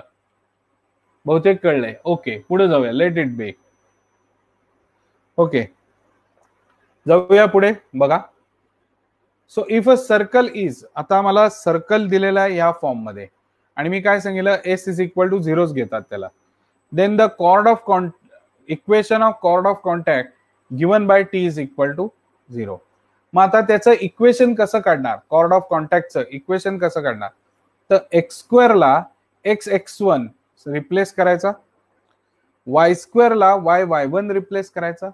बहुतेक कळलंय ओके पुढे जाऊया लेट इट बी ओके जाऊया पुढे बघा so if a circle is आता मला सर्कल दिलेला आहे या फॉर्म मध्ये आणि मी काय सांगितलं S is equal to zero घेतात त्याला then the chord of contact equation of chord of contact given by T is equal to zero मग आता त्याचं इक्वेशन कसं काढणार कॉर्ड ऑफ कॉन्टॅक्टचं इक्वेशन कसं काढणार तर एक्स स्क्वेअरला एक्स एक्स वन रिप्लेस करायचा वाय स्क्वेअरला वाय वाय वन रिप्लेस करायचा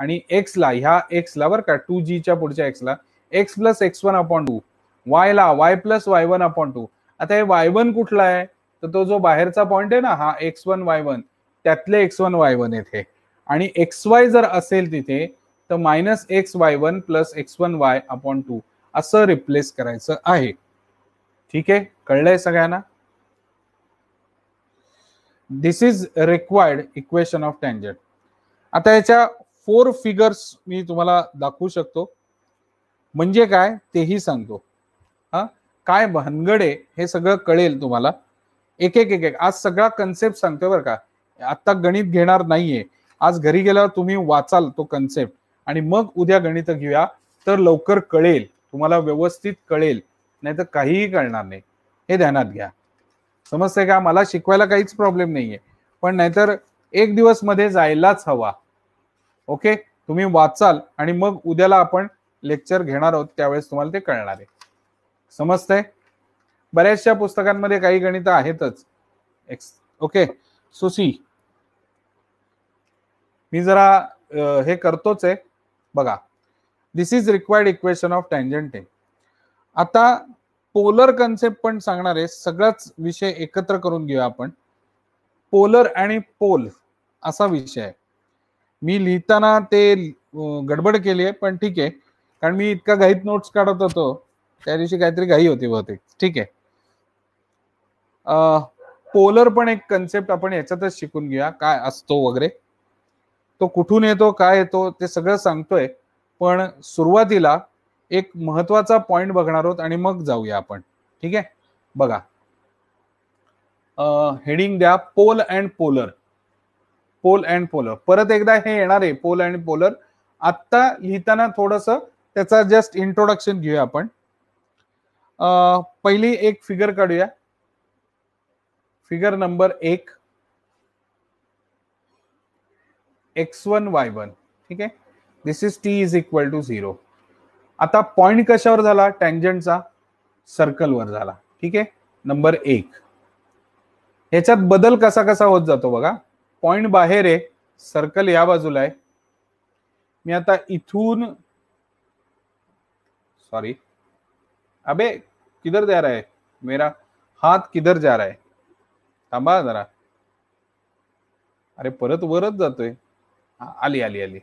आणि एक्सला ह्या एक्सला बरं का टू जीच्या पुढच्या एक्सला X plus X one upon two वायला Y plus Y one upon two आता हे वाय वन कुठला आहे तर तो जो बाहेरचा पॉइंट आहे ना हा एक्स वन वाय वन त्यातले एक्स वन वाय वन येथे आणि एक्स वाय जर असेल तिथे तर minus X Y one plus X one Y upon two असं रिप्लेस करायचं आहे ठीक आहे कळलंय सगळ्यांना this is required equation of tangent आता याच्या फोर फिगर्स मी तुम्हाला दाखवू शकतो म्हणजे काय तेही सांगतो हा काय भानगडे हे सगळं कळेल तुम्हाला एक एक एक एक आज सगळा कन्सेप्ट सांगतोय बरं का आत्ता गणित घेणार नाहीये आज घरी गेल्यावर तुम्ही वाचाल तो कन्सेप्ट आणि मग उद्या गणित घेऊया तर लवकर कळेल तुम्हाला व्यवस्थित कळेल नाहीतर काहीही कळणार नाही हे ध्यानात घ्या समजते का मला शिकवायला काहीच प्रॉब्लेम नाहीये पण नाहीतर एक दिवस मध्ये जायलाच हवा ओके तुम्ही वाचाल आणि मग उद्याला आपण लेक्चर घेणार आहोत त्यावेळेस तुम्हाला ते कळणार आहे समजतंय बऱ्याचशा पुस्तकांमध्ये काही गणित आहेतच एक्स ओके सुसी मी जरा हे करतोच आहे बघा this is required equation of tangent आता पोलर कन्सेप्ट पण सांगणार आहे सगळाच विषय एकत्र करून घेऊया आपण पोलर आणि पोल असा विषय आहे मी लिहिताना ते गडबड केली आहे पण ठीक आहे कारण मी इतका घाईत नोट्स काढत होतो त्या दिवशी काहीतरी घाई होती बहुतेक ठीक आहे पोलर पण एक कन्सेप्ट आपण याच्यातच शिकून घेऊया काय असतो वगैरे तो कुठून येतो काय येतो ते सगळं सांगतोय पण सुरुवातीला एक महत्वाचा पॉइंट बघणार आहोत आणि मग जाऊया आपण ठीक आहे बघा हेडिंग द्या pole and polar pole and polar परत एकदा हे येणार आहे पोल अँड पोलर आत्ता लिहिताना थोडस त्याचा जस्ट इंट्रोडक्शन घेऊया आपण पहिली एक फिगर काढूया फिगर नंबर एक एक्स वन वाय वन ठीक आहे this is T is equal to zero आता पॉइंट कशावर झाला टँजंटचा सर्कलवर झाला ठीक आहे नंबर एक ह्याच्यात बदल कसा कसा होत जातो बघा पॉइंट बाहेर आहे सर्कल या बाजूला आहे मी आता इथून सॉरी अबे किधर जा रहा है मेरा हात किधर जा रहा है थांबा जरा अरे परत वरच जातोय आली आली आली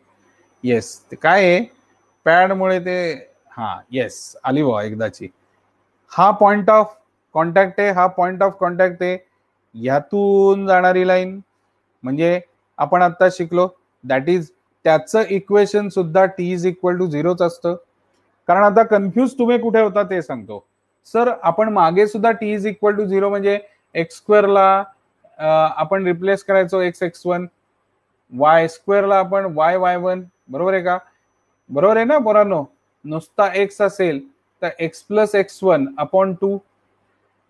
येस ते काय आहे पॅडमुळे ते हा येस आली व एकदाची हा पॉइंट ऑफ कॉन्टॅक्ट आहे हा पॉइंट ऑफ कॉन्टॅक्ट आहे ह्यातून जाणारी लाईन म्हणजे आपण आत्ता शिकलो दॅट इज त्याचं इक्वेशन सुद्धा टी इज इक्वल टू झिरोच असतं कारण आता कन्फ्यूज तुम्ही कुठे होता ते सांगतो सर आपण मागे सुद्धा T is equal to zero म्हणजे एक्स स्क्वेअरला आपण रिप्लेस करायचो एक्स एक्स वन वाय स्क्वेअरला आपण वाय वाय वन बरोबर आहे का बरोबर आहे ना पोरांनो नुसता एक्स असेल तर X plus X one upon two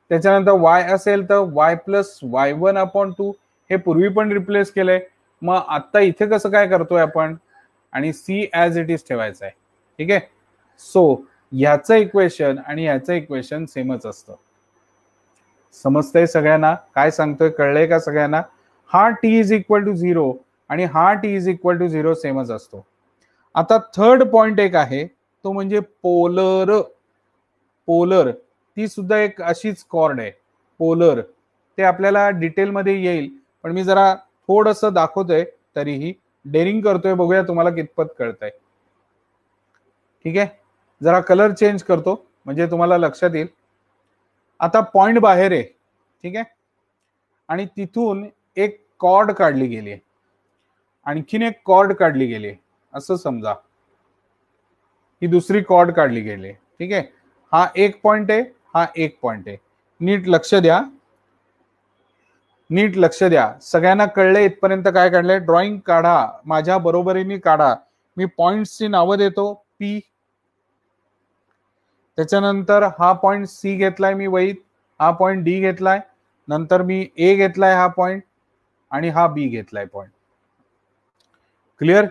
त्याच्यानंतर वाय असेल तर Y plus Y one upon two हे पूर्वी पण रिप्लेस केलंय मग आता इथे कसं काय करतोय आपण आणि सी ॲज इट इज ठेवायचं आहे ठीक आहे सो ह्याचं इक्वेशन आणि ह्याचं इक्वेशन सेमच असतं समजतंय सगळ्यांना काय सांगतोय कळलंय का सगळ्यांना हा T is equal to zero आणि हा T is equal to zero सेमच असतो आता थर्ड पॉइंट एक आहे तो म्हणजे पोलर पोलर ती सुद्धा एक अशीच कॉर्ड आहे पोलर ते आपल्याला डिटेलमध्ये येईल पण मी जरा थोडस दाखवतोय तरीही डेरिंग करतोय बघूया तुम्हाला कितपत कळतंय ठीक आहे जरा कलर चेंज करतो म्हणजे तुम्हाला लक्षात येईल आता पॉइंट बाहेर आहे ठीक आहे आणि तिथून एक कॉर्ड काढली गेली आणखीन एक कॉर्ड काढली गेली असं समजा ही दुसरी कॉर्ड काढली गेली ठीक आहे हा एक पॉइंट आहे हा एक पॉइंट आहे नीट लक्ष द्या नीट लक्ष द्या सगळ्यांना कळलंय इथपर्यंत काय काढलंय ड्रॉइंग काढा माझ्या बरोबरीने काढा मी पॉइंटची नावं देतो पी त्याच्यानंतर हा पॉइंट सी घेतलाय मी वहीत हा पॉइंट डी घेतलाय नंतर मी ए घेतलाय हा पॉइंट आणि हा बी घेतलाय पॉइंट क्लिअर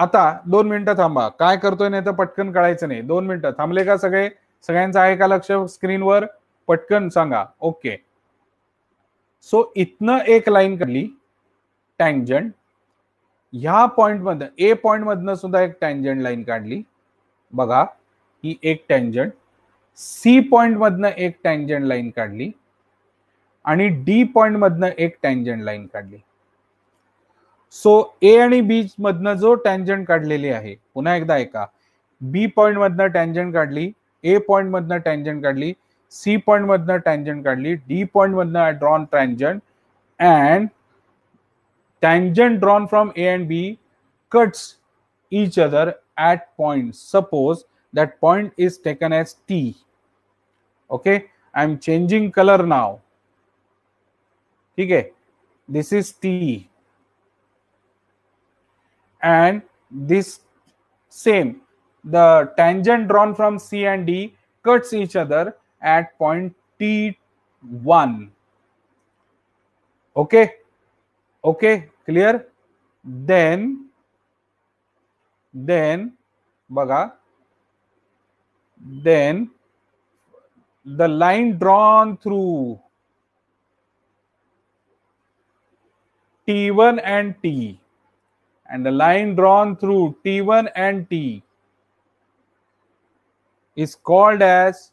आता दोन मिनिटं थांबा काय करतोय नाही तर पटकन कळायचं नाही दोन मिनिटं थांबले का सगळे सगळ्यांचं आहे का लक्ष स्क्रीनवर पटकन सांगा ओके सो इथन एक लाईन काढली टँजंट ह्या मधन ए पॉइंट मधनं सुद्धा एक टँजंट लाईन काढली बघा ही एक टँजंट सी पॉइंट मधनं एक टँजंट लाईन काढली आणि डी पॉइंट मधनं एक टँजंट लाईन काढली सो ए आणि बी मधन जो टँजंट काढलेली आहे पुन्हा एकदा ऐका बी पॉइंट मधनं टँजंट काढली ए पॉइंट मधनं टँजंट काढली सी पॉइंट मधनं टँजंट काढली डी पॉइंट मधनं drawn tangent and tangent drawn from A and B cuts each other at points. Suppose that point is taken as T. Okay, I'm changing color now. Okay, this is T. and this same the tangent drawn from c and d cuts each other at point t1 okay okay clear then then baga then the line drawn through t1 and t and the line drawn through T1 and T is called as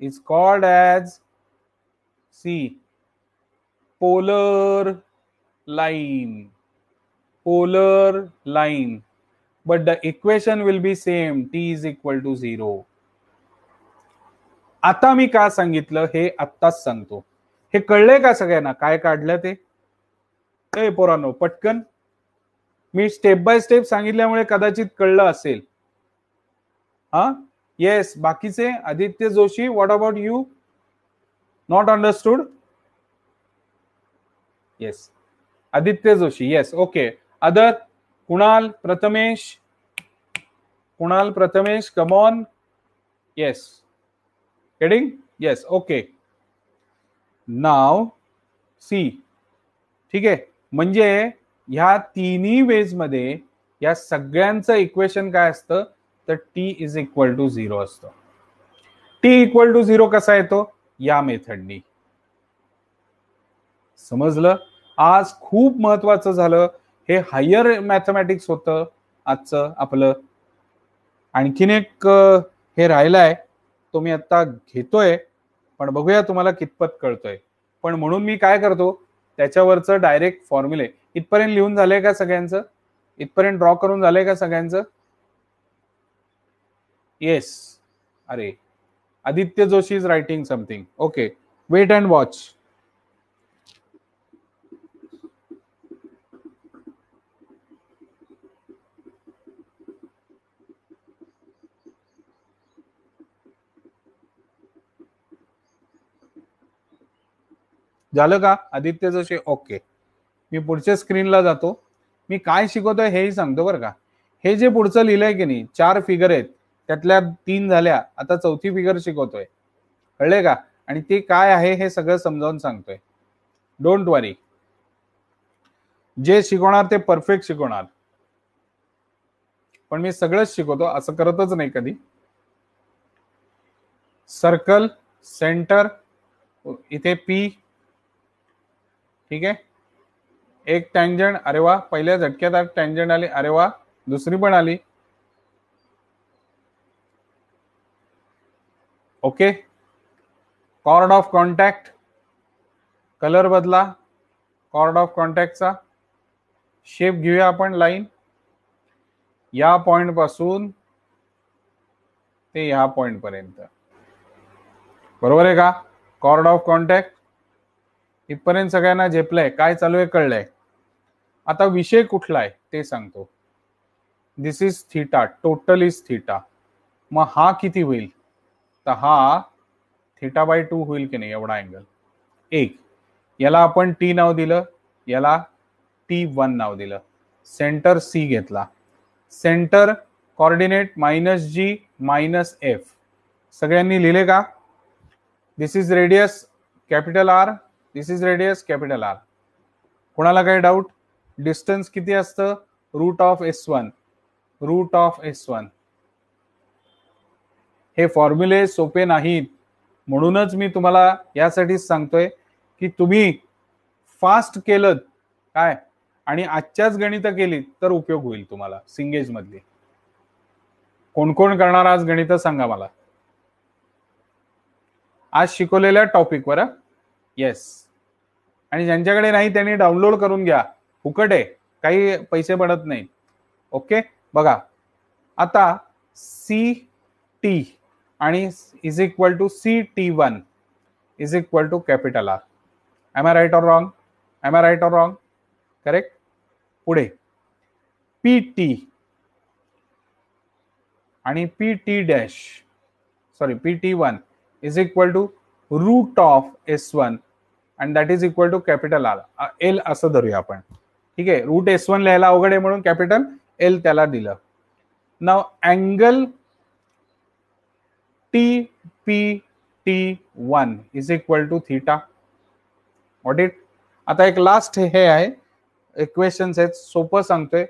is called as C polar line polar line but the equation will be same t is equal to 0 आता मी का सांगितलं हे आत्ताच सांगतो हे na का सगळ्यांना काय काढलं ते पोरानो पटकन मी स्टेप बाय स्टेप सांगितल्यामुळे कदाचित कळलं असेल हा येस बाकीचे Aditya Joshi what about you not understood yes Aditya Joshi yes okay other Kunal Prathamesh Kunal Prathamesh come on yes heading yes okay नाव सी ठीक आहे म्हणजे ह्या तिन्ही वेज मध्ये या सगळ्यांचं इक्वेशन काय असतं तर T is equal to zero असतं टी इक्वल टू झिरो कसा येतो या मेथडनी समजलं आज खूप महत्वाचं झालं हे हायर मॅथमॅटिक्स होतं आजचं आपलं आणखीन एक हे राहिलं तो मी आता घेतोय पण बघूया तुम्हाला कितपत कळतोय पण म्हणून मी काय करतो त्याच्यावरचं डायरेक्ट फॉर्म्युले इथपर्यंत लिहून झालंय का सगळ्यांचं इथपर्यंत ड्रॉ करून झालंय का सगळ्यांचं येस अरे Aditya Joshi is writing something okay wait and watch झालं का आदित्य जोशी ओके मी पुढच्या स्क्रीनला जातो मी काय शिकवतोय हेही सांगतो बरं का हे जे पुढचं लिहिलंय की नाही चार फिगर आहेत त्यातल्या तीन झाल्या आता चौथी फिगर शिकवतोय कळले का आणि ते काय आहे हे सगळं समजावून सांगतोय डोंट वरी जे शिकवणार ते परफेक्ट शिकवणार पण मी सगळंच शिकवतो असं करतच नाही कधी सर्कल सेंटर इथे पी ठीक आहे एक टँजंट अरे वा पहिल्या झटक्यात टँजंट आली अरे वा दुसरी पण आली okay chord of contact colour बदला कॉर्ड ऑफ कॉन्टॅक्टचा शेप घेऊया आपण लाईन या पॉइंट पासून ते या पॉइंट पर्यंत बरोबर आहे का कॉर्ड ऑफ कॉन्टॅक्ट इथपर्यंत सगळ्यांना झेपलंय काय चालू आहे कळलंय आता विषय कुठला आहे ते सांगतो this is theta total is theta मग हा किती होईल तर हा थिटा बाय टू होईल की नाही एवढा अँगल एक याला आपण टी नाव दिलं याला टी वन नाव दिलं सेंटर सी घेतला centre coordinate minus G minus F सगळ्यांनी लिहिले का this is radius capital R this is radius capital R कोणाला काही डाऊट डिस्टन्स किती असतं root of S one root of S one हे फॉर्म्युले सोपे नाहीत म्हणूनच मी तुम्हाला यासाठी सांगतोय की तुम्ही फास्ट केलं काय आणि आजच्याच गणित केली तर उपयोग होईल तुम्हाला सिंगेज मधली कोण कोण करणार आज गणित सांगा मला आज शिकवलेल्या टॉपिकवर येस आणि ज्यांच्याकडे नाही त्यांनी डाउनलोड करून घ्या फुकट आहे काही पैसे पडत नाही ओके बघा आता सी टी आणि is equal to C T one is equal to capital R am I right or wrong am I right or wrong correct पुढे पी टी आणि P T dash sorry P T one is equal to root of S one and that is equal to capital R L असं धरूया आपण ठीक आहे route S one लिहायला अवघड आहे म्हणून कॅपिटल एल त्याला दिलं नाव angle T P T one is equal to what it आता एक लास्ट हे आहे इक्वेशन्स आहेत सोपं सांगतोय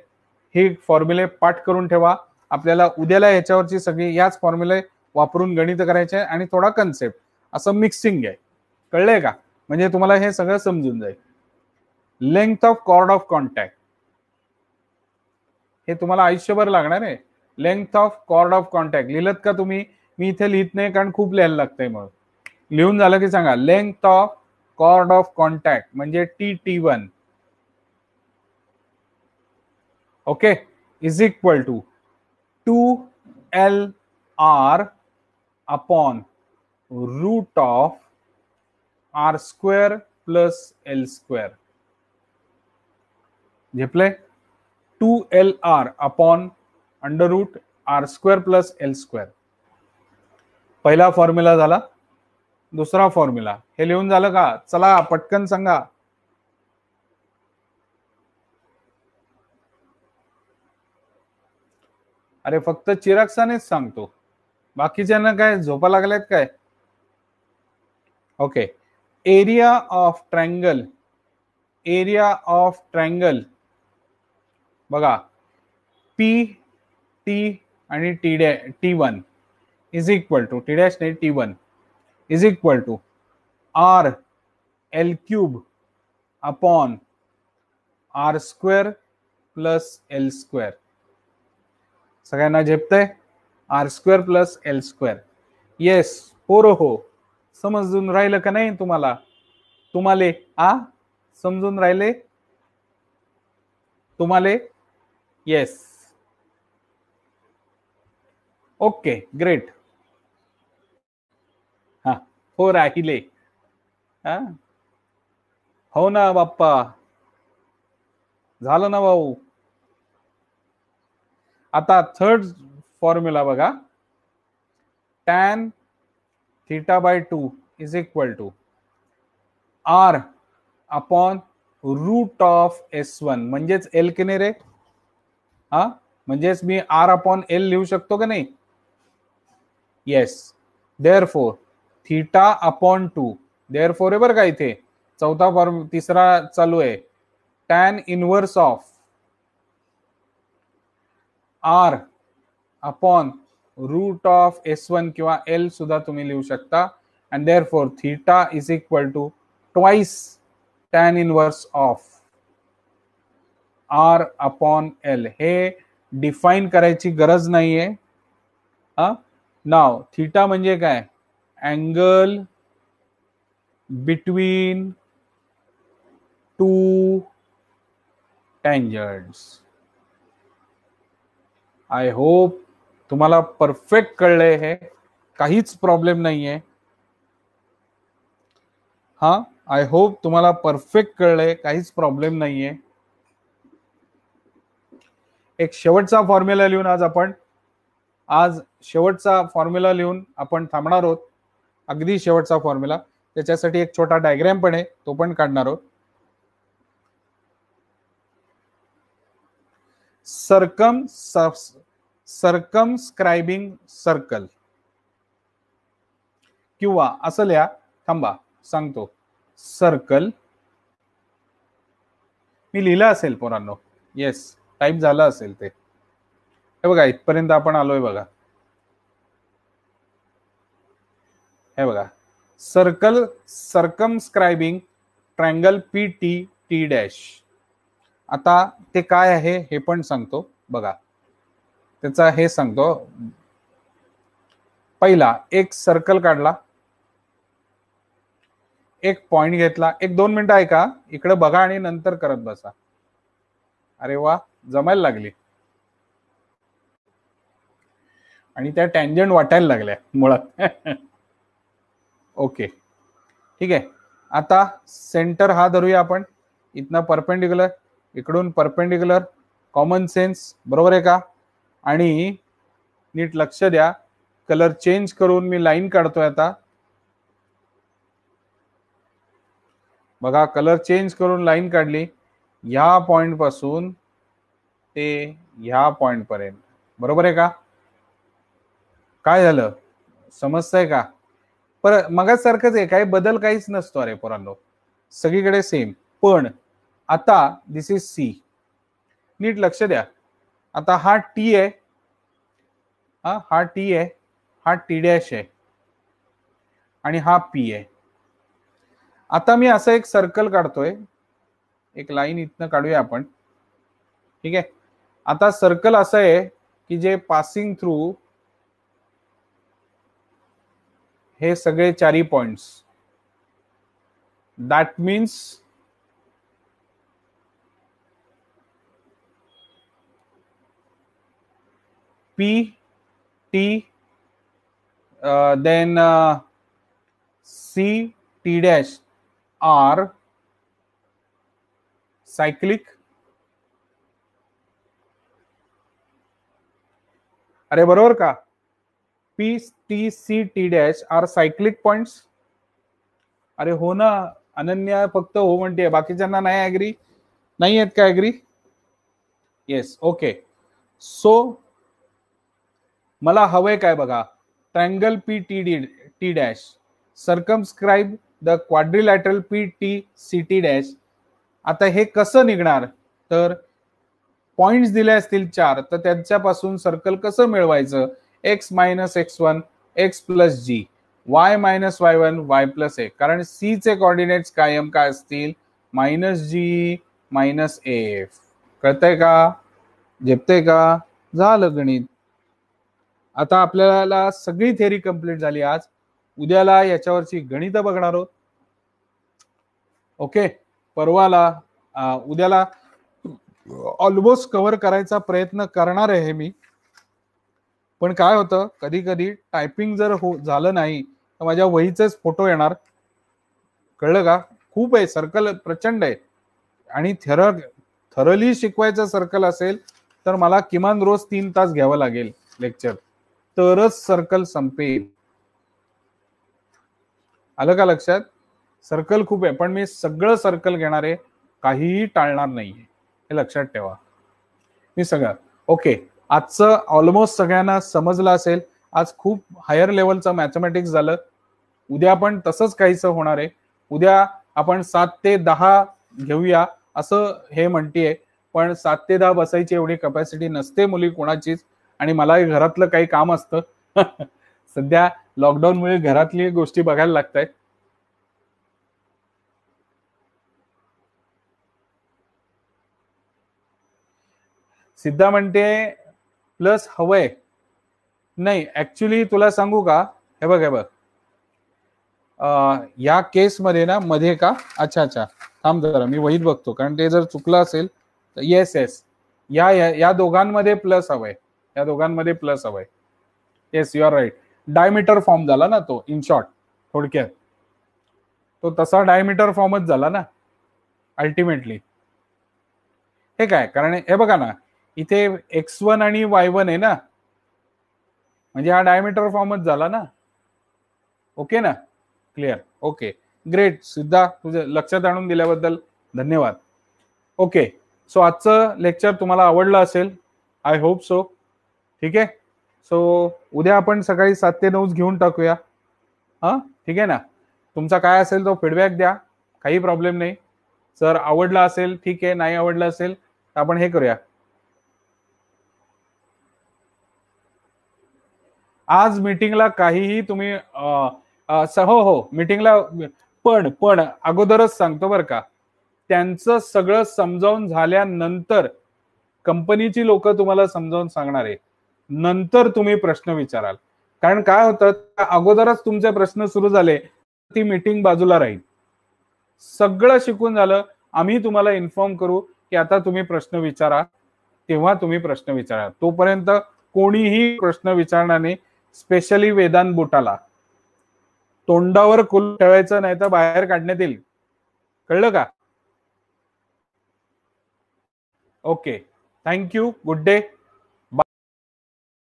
हे फॉर्म्युले पाठ करून ठेवा आपल्याला उद्याला याच्यावरची सगळी याच फॉर्म्युले वापरून गणित करायचे आणि थोडा कन्सेप्ट असं मिक्सिंग आहे कळलंय का म्हणजे तुम्हाला हे सगळं समजून जाईल length of chord of contact हे तुम्हाला आयुष्यभर लागणार आहे length of chord of contact लिहिलं का तुम्ही मी इथे लिहित नाही कारण खूप लिहायला लागतंय मग लिहून झालं की सांगा length of chord of contact म्हणजे T T one okay is equal to two L R upon root of R square plus L square झेपलंय two L R upon under root R square plus L square पहिला formula झाला दुसरा formula हे लिहून झालं का चला पटकन सांगा अरे फक्त चिराक्सानेच सांगतो बाकीच्यांना काय झोपा लागल्यात काय okay area of triangle area of triangle बघा पी टी आणि T D T one is equal to T dash नाही T one is equal to R L cube upon R square plus L square सगळ्यांना झेपतंय R square plus L square yes पोरो हो समजून राहिलं का नाही तुम्हाला तुम्हाला आ समजून राहिले तुम्हाला येस ओके ग्रेट हा हो राहिले हो ना बाप्पा झालं ना भाऊ आता थर्ड फॉर्म्युला बघा tan theta by two is equal to R upon root of S one म्हणजेच एल किने रे हा म्हणजेच मी आर अपॉन एल लिहू शकतो का नाही yes therefore theta upon two therefore आहे बरं का इथे चौथा फॉर्म तिसरा चालू आहे tan inverse of R upon root of S one किंवा एल सुद्धा तुम्ही लिहू शकता and therefore theta is equal to twice tan inverse of R upon L हे डिफाईन करायची गरज नाहीये हा नाव थिटा म्हणजे काय angle between two tangents I hope तुम्हाला परफेक्ट कळले हे काहीच प्रॉब्लेम नाहीये हा आय होप तुम्हाला परफेक्ट कळले काहीच प्रॉब्लेम नाहीये एक शेवटचा फॉर्म्युला लिहून आज आपण आज शेवटचा फॉर्म्युला लिहून आपण थांबणार आहोत अगदी शेवटचा फॉर्म्युला त्याच्यासाठी एक छोटा डायग्रॅम पण आहे तो पण काढणार आहोत सर्कम सर्कम स्क्रायबिंग सर्कल किंवा असं लिहा थांबा सांगतो सर्कल मी लिहिलं असेल पोरांनो येस टाईप झालं असेल ते हे बघा इथपर्यंत आपण आलोय बघा हे बघा circle circumscribing triangle P T T dash आता ते काय आहे हे पण सांगतो बघा त्याचा हे सांगतो पहिला एक सर्कल काढला एक पॉइंट घेतला एक दोन मिनिटं ऐका इकडे बघा आणि नंतर करत बसा अरे वा जमायला लागली आणि त्या टँजंट वाटायला लागल्या मुळात ओके ठीक आहे आता सेंटर हा धरूया आपण इथनं परपेंडिक्युलर इकडून परपेंडिक्युलर कॉमन सेन्स बरोबर आहे का आणि नीट लक्ष द्या कलर चेंज करून मी लाईन काढतोय आता बघा कलर चेंज करून लाईन काढली या पॉइंट पासून ते ह्या पॉइंट पर्यंत बरोबर आहे का काय झालं समजतंय का पर मगाच सारखंच आहे काही बदल काहीच नसतो अरे पोरांनो सगळीकडे सेम पण आता दिस इज सी नीट लक्ष द्या आता हा टी आहे हा हा टी आहे हा टी डॅश आहे आणि हा पी आहे आता मी असं एक सर्कल काढतोय एक लाईन इथनं काढूया आपण ठीक आहे आता सर्कल असं आहे की जे पासिंग थ्रू हे सगळे चारी points that means P T then C T dash are cyclic अरे बरोबर का P T C T dash are cyclic point अरे हो ना अनन्या फक्त हो म्हणते बाकीच्यांना नाही ॲग्री नाही आहेत का अग्री येस ओके सो मला हवंय काय बघा triangle P T D T dash circumscribe the quadrilateral P T C T dash आता हे कसं निघणार तर पॉइंट्स दिले असतील चार तर त्यांच्यापासून सर्कल कसं मिळवायचं X minus X one X plus G Y minus Y one Y plus A कारण सी चे कॉर्डिनेट्स कायम काय असतील मायनस जी मायनस एफ कळतंय का झेपतंय का झालं गणित आता आपल्याला सगळी थेरी कंप्लीट झाली आज उद्याला याच्यावरची गणित बघणार आहोत ओके परवाला उद्याला ऑलमोस्ट कव्हर करायचा प्रयत्न करणार आहे मी पण काय होतं कधी कधी टायपिंग जर हो झालं नाही तर माझ्या वहीचेच फोटो येणार कळलं का खूप आहे सर्कल प्रचंड आहे आणि थर थरली शिकवायचं सर्कल असेल तर मला किमान रोज तीन तास घ्यावं लागेल लेक्चर तरच सर्कल संपेल आलं का लक्षात सर्कल खूप आहे पण मी सगळं सर्कल घेणार आहे काहीही टाळणार नाहीये हे लक्षात ठेवा मी सगळं ओके आजचं ऑलमोस्ट सगळ्यांना समजलं असेल आज खूप हायर लेवलचं मॅथमॅटिक्स झालं उद्या पण तसंच काहीच होणार आहे उद्या आपण सात ते दहा घेऊया असं हे म्हणतीये पण सात ते दहा बसायची एवढी कपॅसिटी नसते मुली कोणाचीच आणि मलाही घरातलं काही काम असतं सध्या लॉकडाऊनमुळे घरातली गोष्टी बघायला लागत आहेत सिद्धा म्हणते प्लस हवंय नाही ऍक्च्युली तुला सांगू का हे बघ हे बघ या केसमध्ये ना मध्ये का अच्छा अच्छा थांब जरा मी वहीत बघतो कारण ते जर चुकलं असेल तर येस येस या या दोघांमध्ये प्लस हवंय या दोघांमध्ये प्लस हवंय yes you are right diameter form झाला ना तो इन शॉर्ट थोडक्यात तो तसा डायमीटर फॉर्मच झाला ना अल्टिमेटली हे काय कारण हे बघा ना इथे एक्स वन आणि वाय वन आहे ना म्हणजे हा डायमीटर फॉर्मच झाला ना ओके ना क्लिअर ओके ग्रेट सुद्धा तुझं लक्षात आणून दिल्याबद्दल धन्यवाद ओके सो आजचं लेक्चर तुम्हाला आवडलं असेल आय होप सो ठीक आहे सो उद्या आपण सकाळी सात ते नऊच घेऊन टाकूया हां ठीक आहे ना तुमचा काय असेल तो फीडबॅक द्या काही प्रॉब्लेम नाही सर आवडला असेल ठीक आहे नाही आवडला असेल तर आपण हे करूया आज मीटिंगला काहीही तुम्ही हो हो मीटिंगला पण पण अगोदरच सांगतो बर का त्यांचं सगळं समजावून झाल्यानंतर कंपनीची लोक तुम्हाला समजावून सांगणार आहे नंतर तुम्ही प्रश्न विचाराल कारण काय होतं अगोदरच तुमचे प्रश्न सुरू झाले ती मीटिंग बाजूला राहील सगळं शिकून झालं आम्ही तुम्हाला इन्फॉर्म करू की आता तुम्ही प्रश्न विचारा तेव्हा तुम्ही प्रश्न विचारा तोपर्यंत कोणीही प्रश्न विचारणार नाही स्पेशली वेदांत बोटाला तोंडावर कुल ठेवायचं नाही तर बाहेर काढण्यात येईल कळलं का ओके थँक्यू गुड डे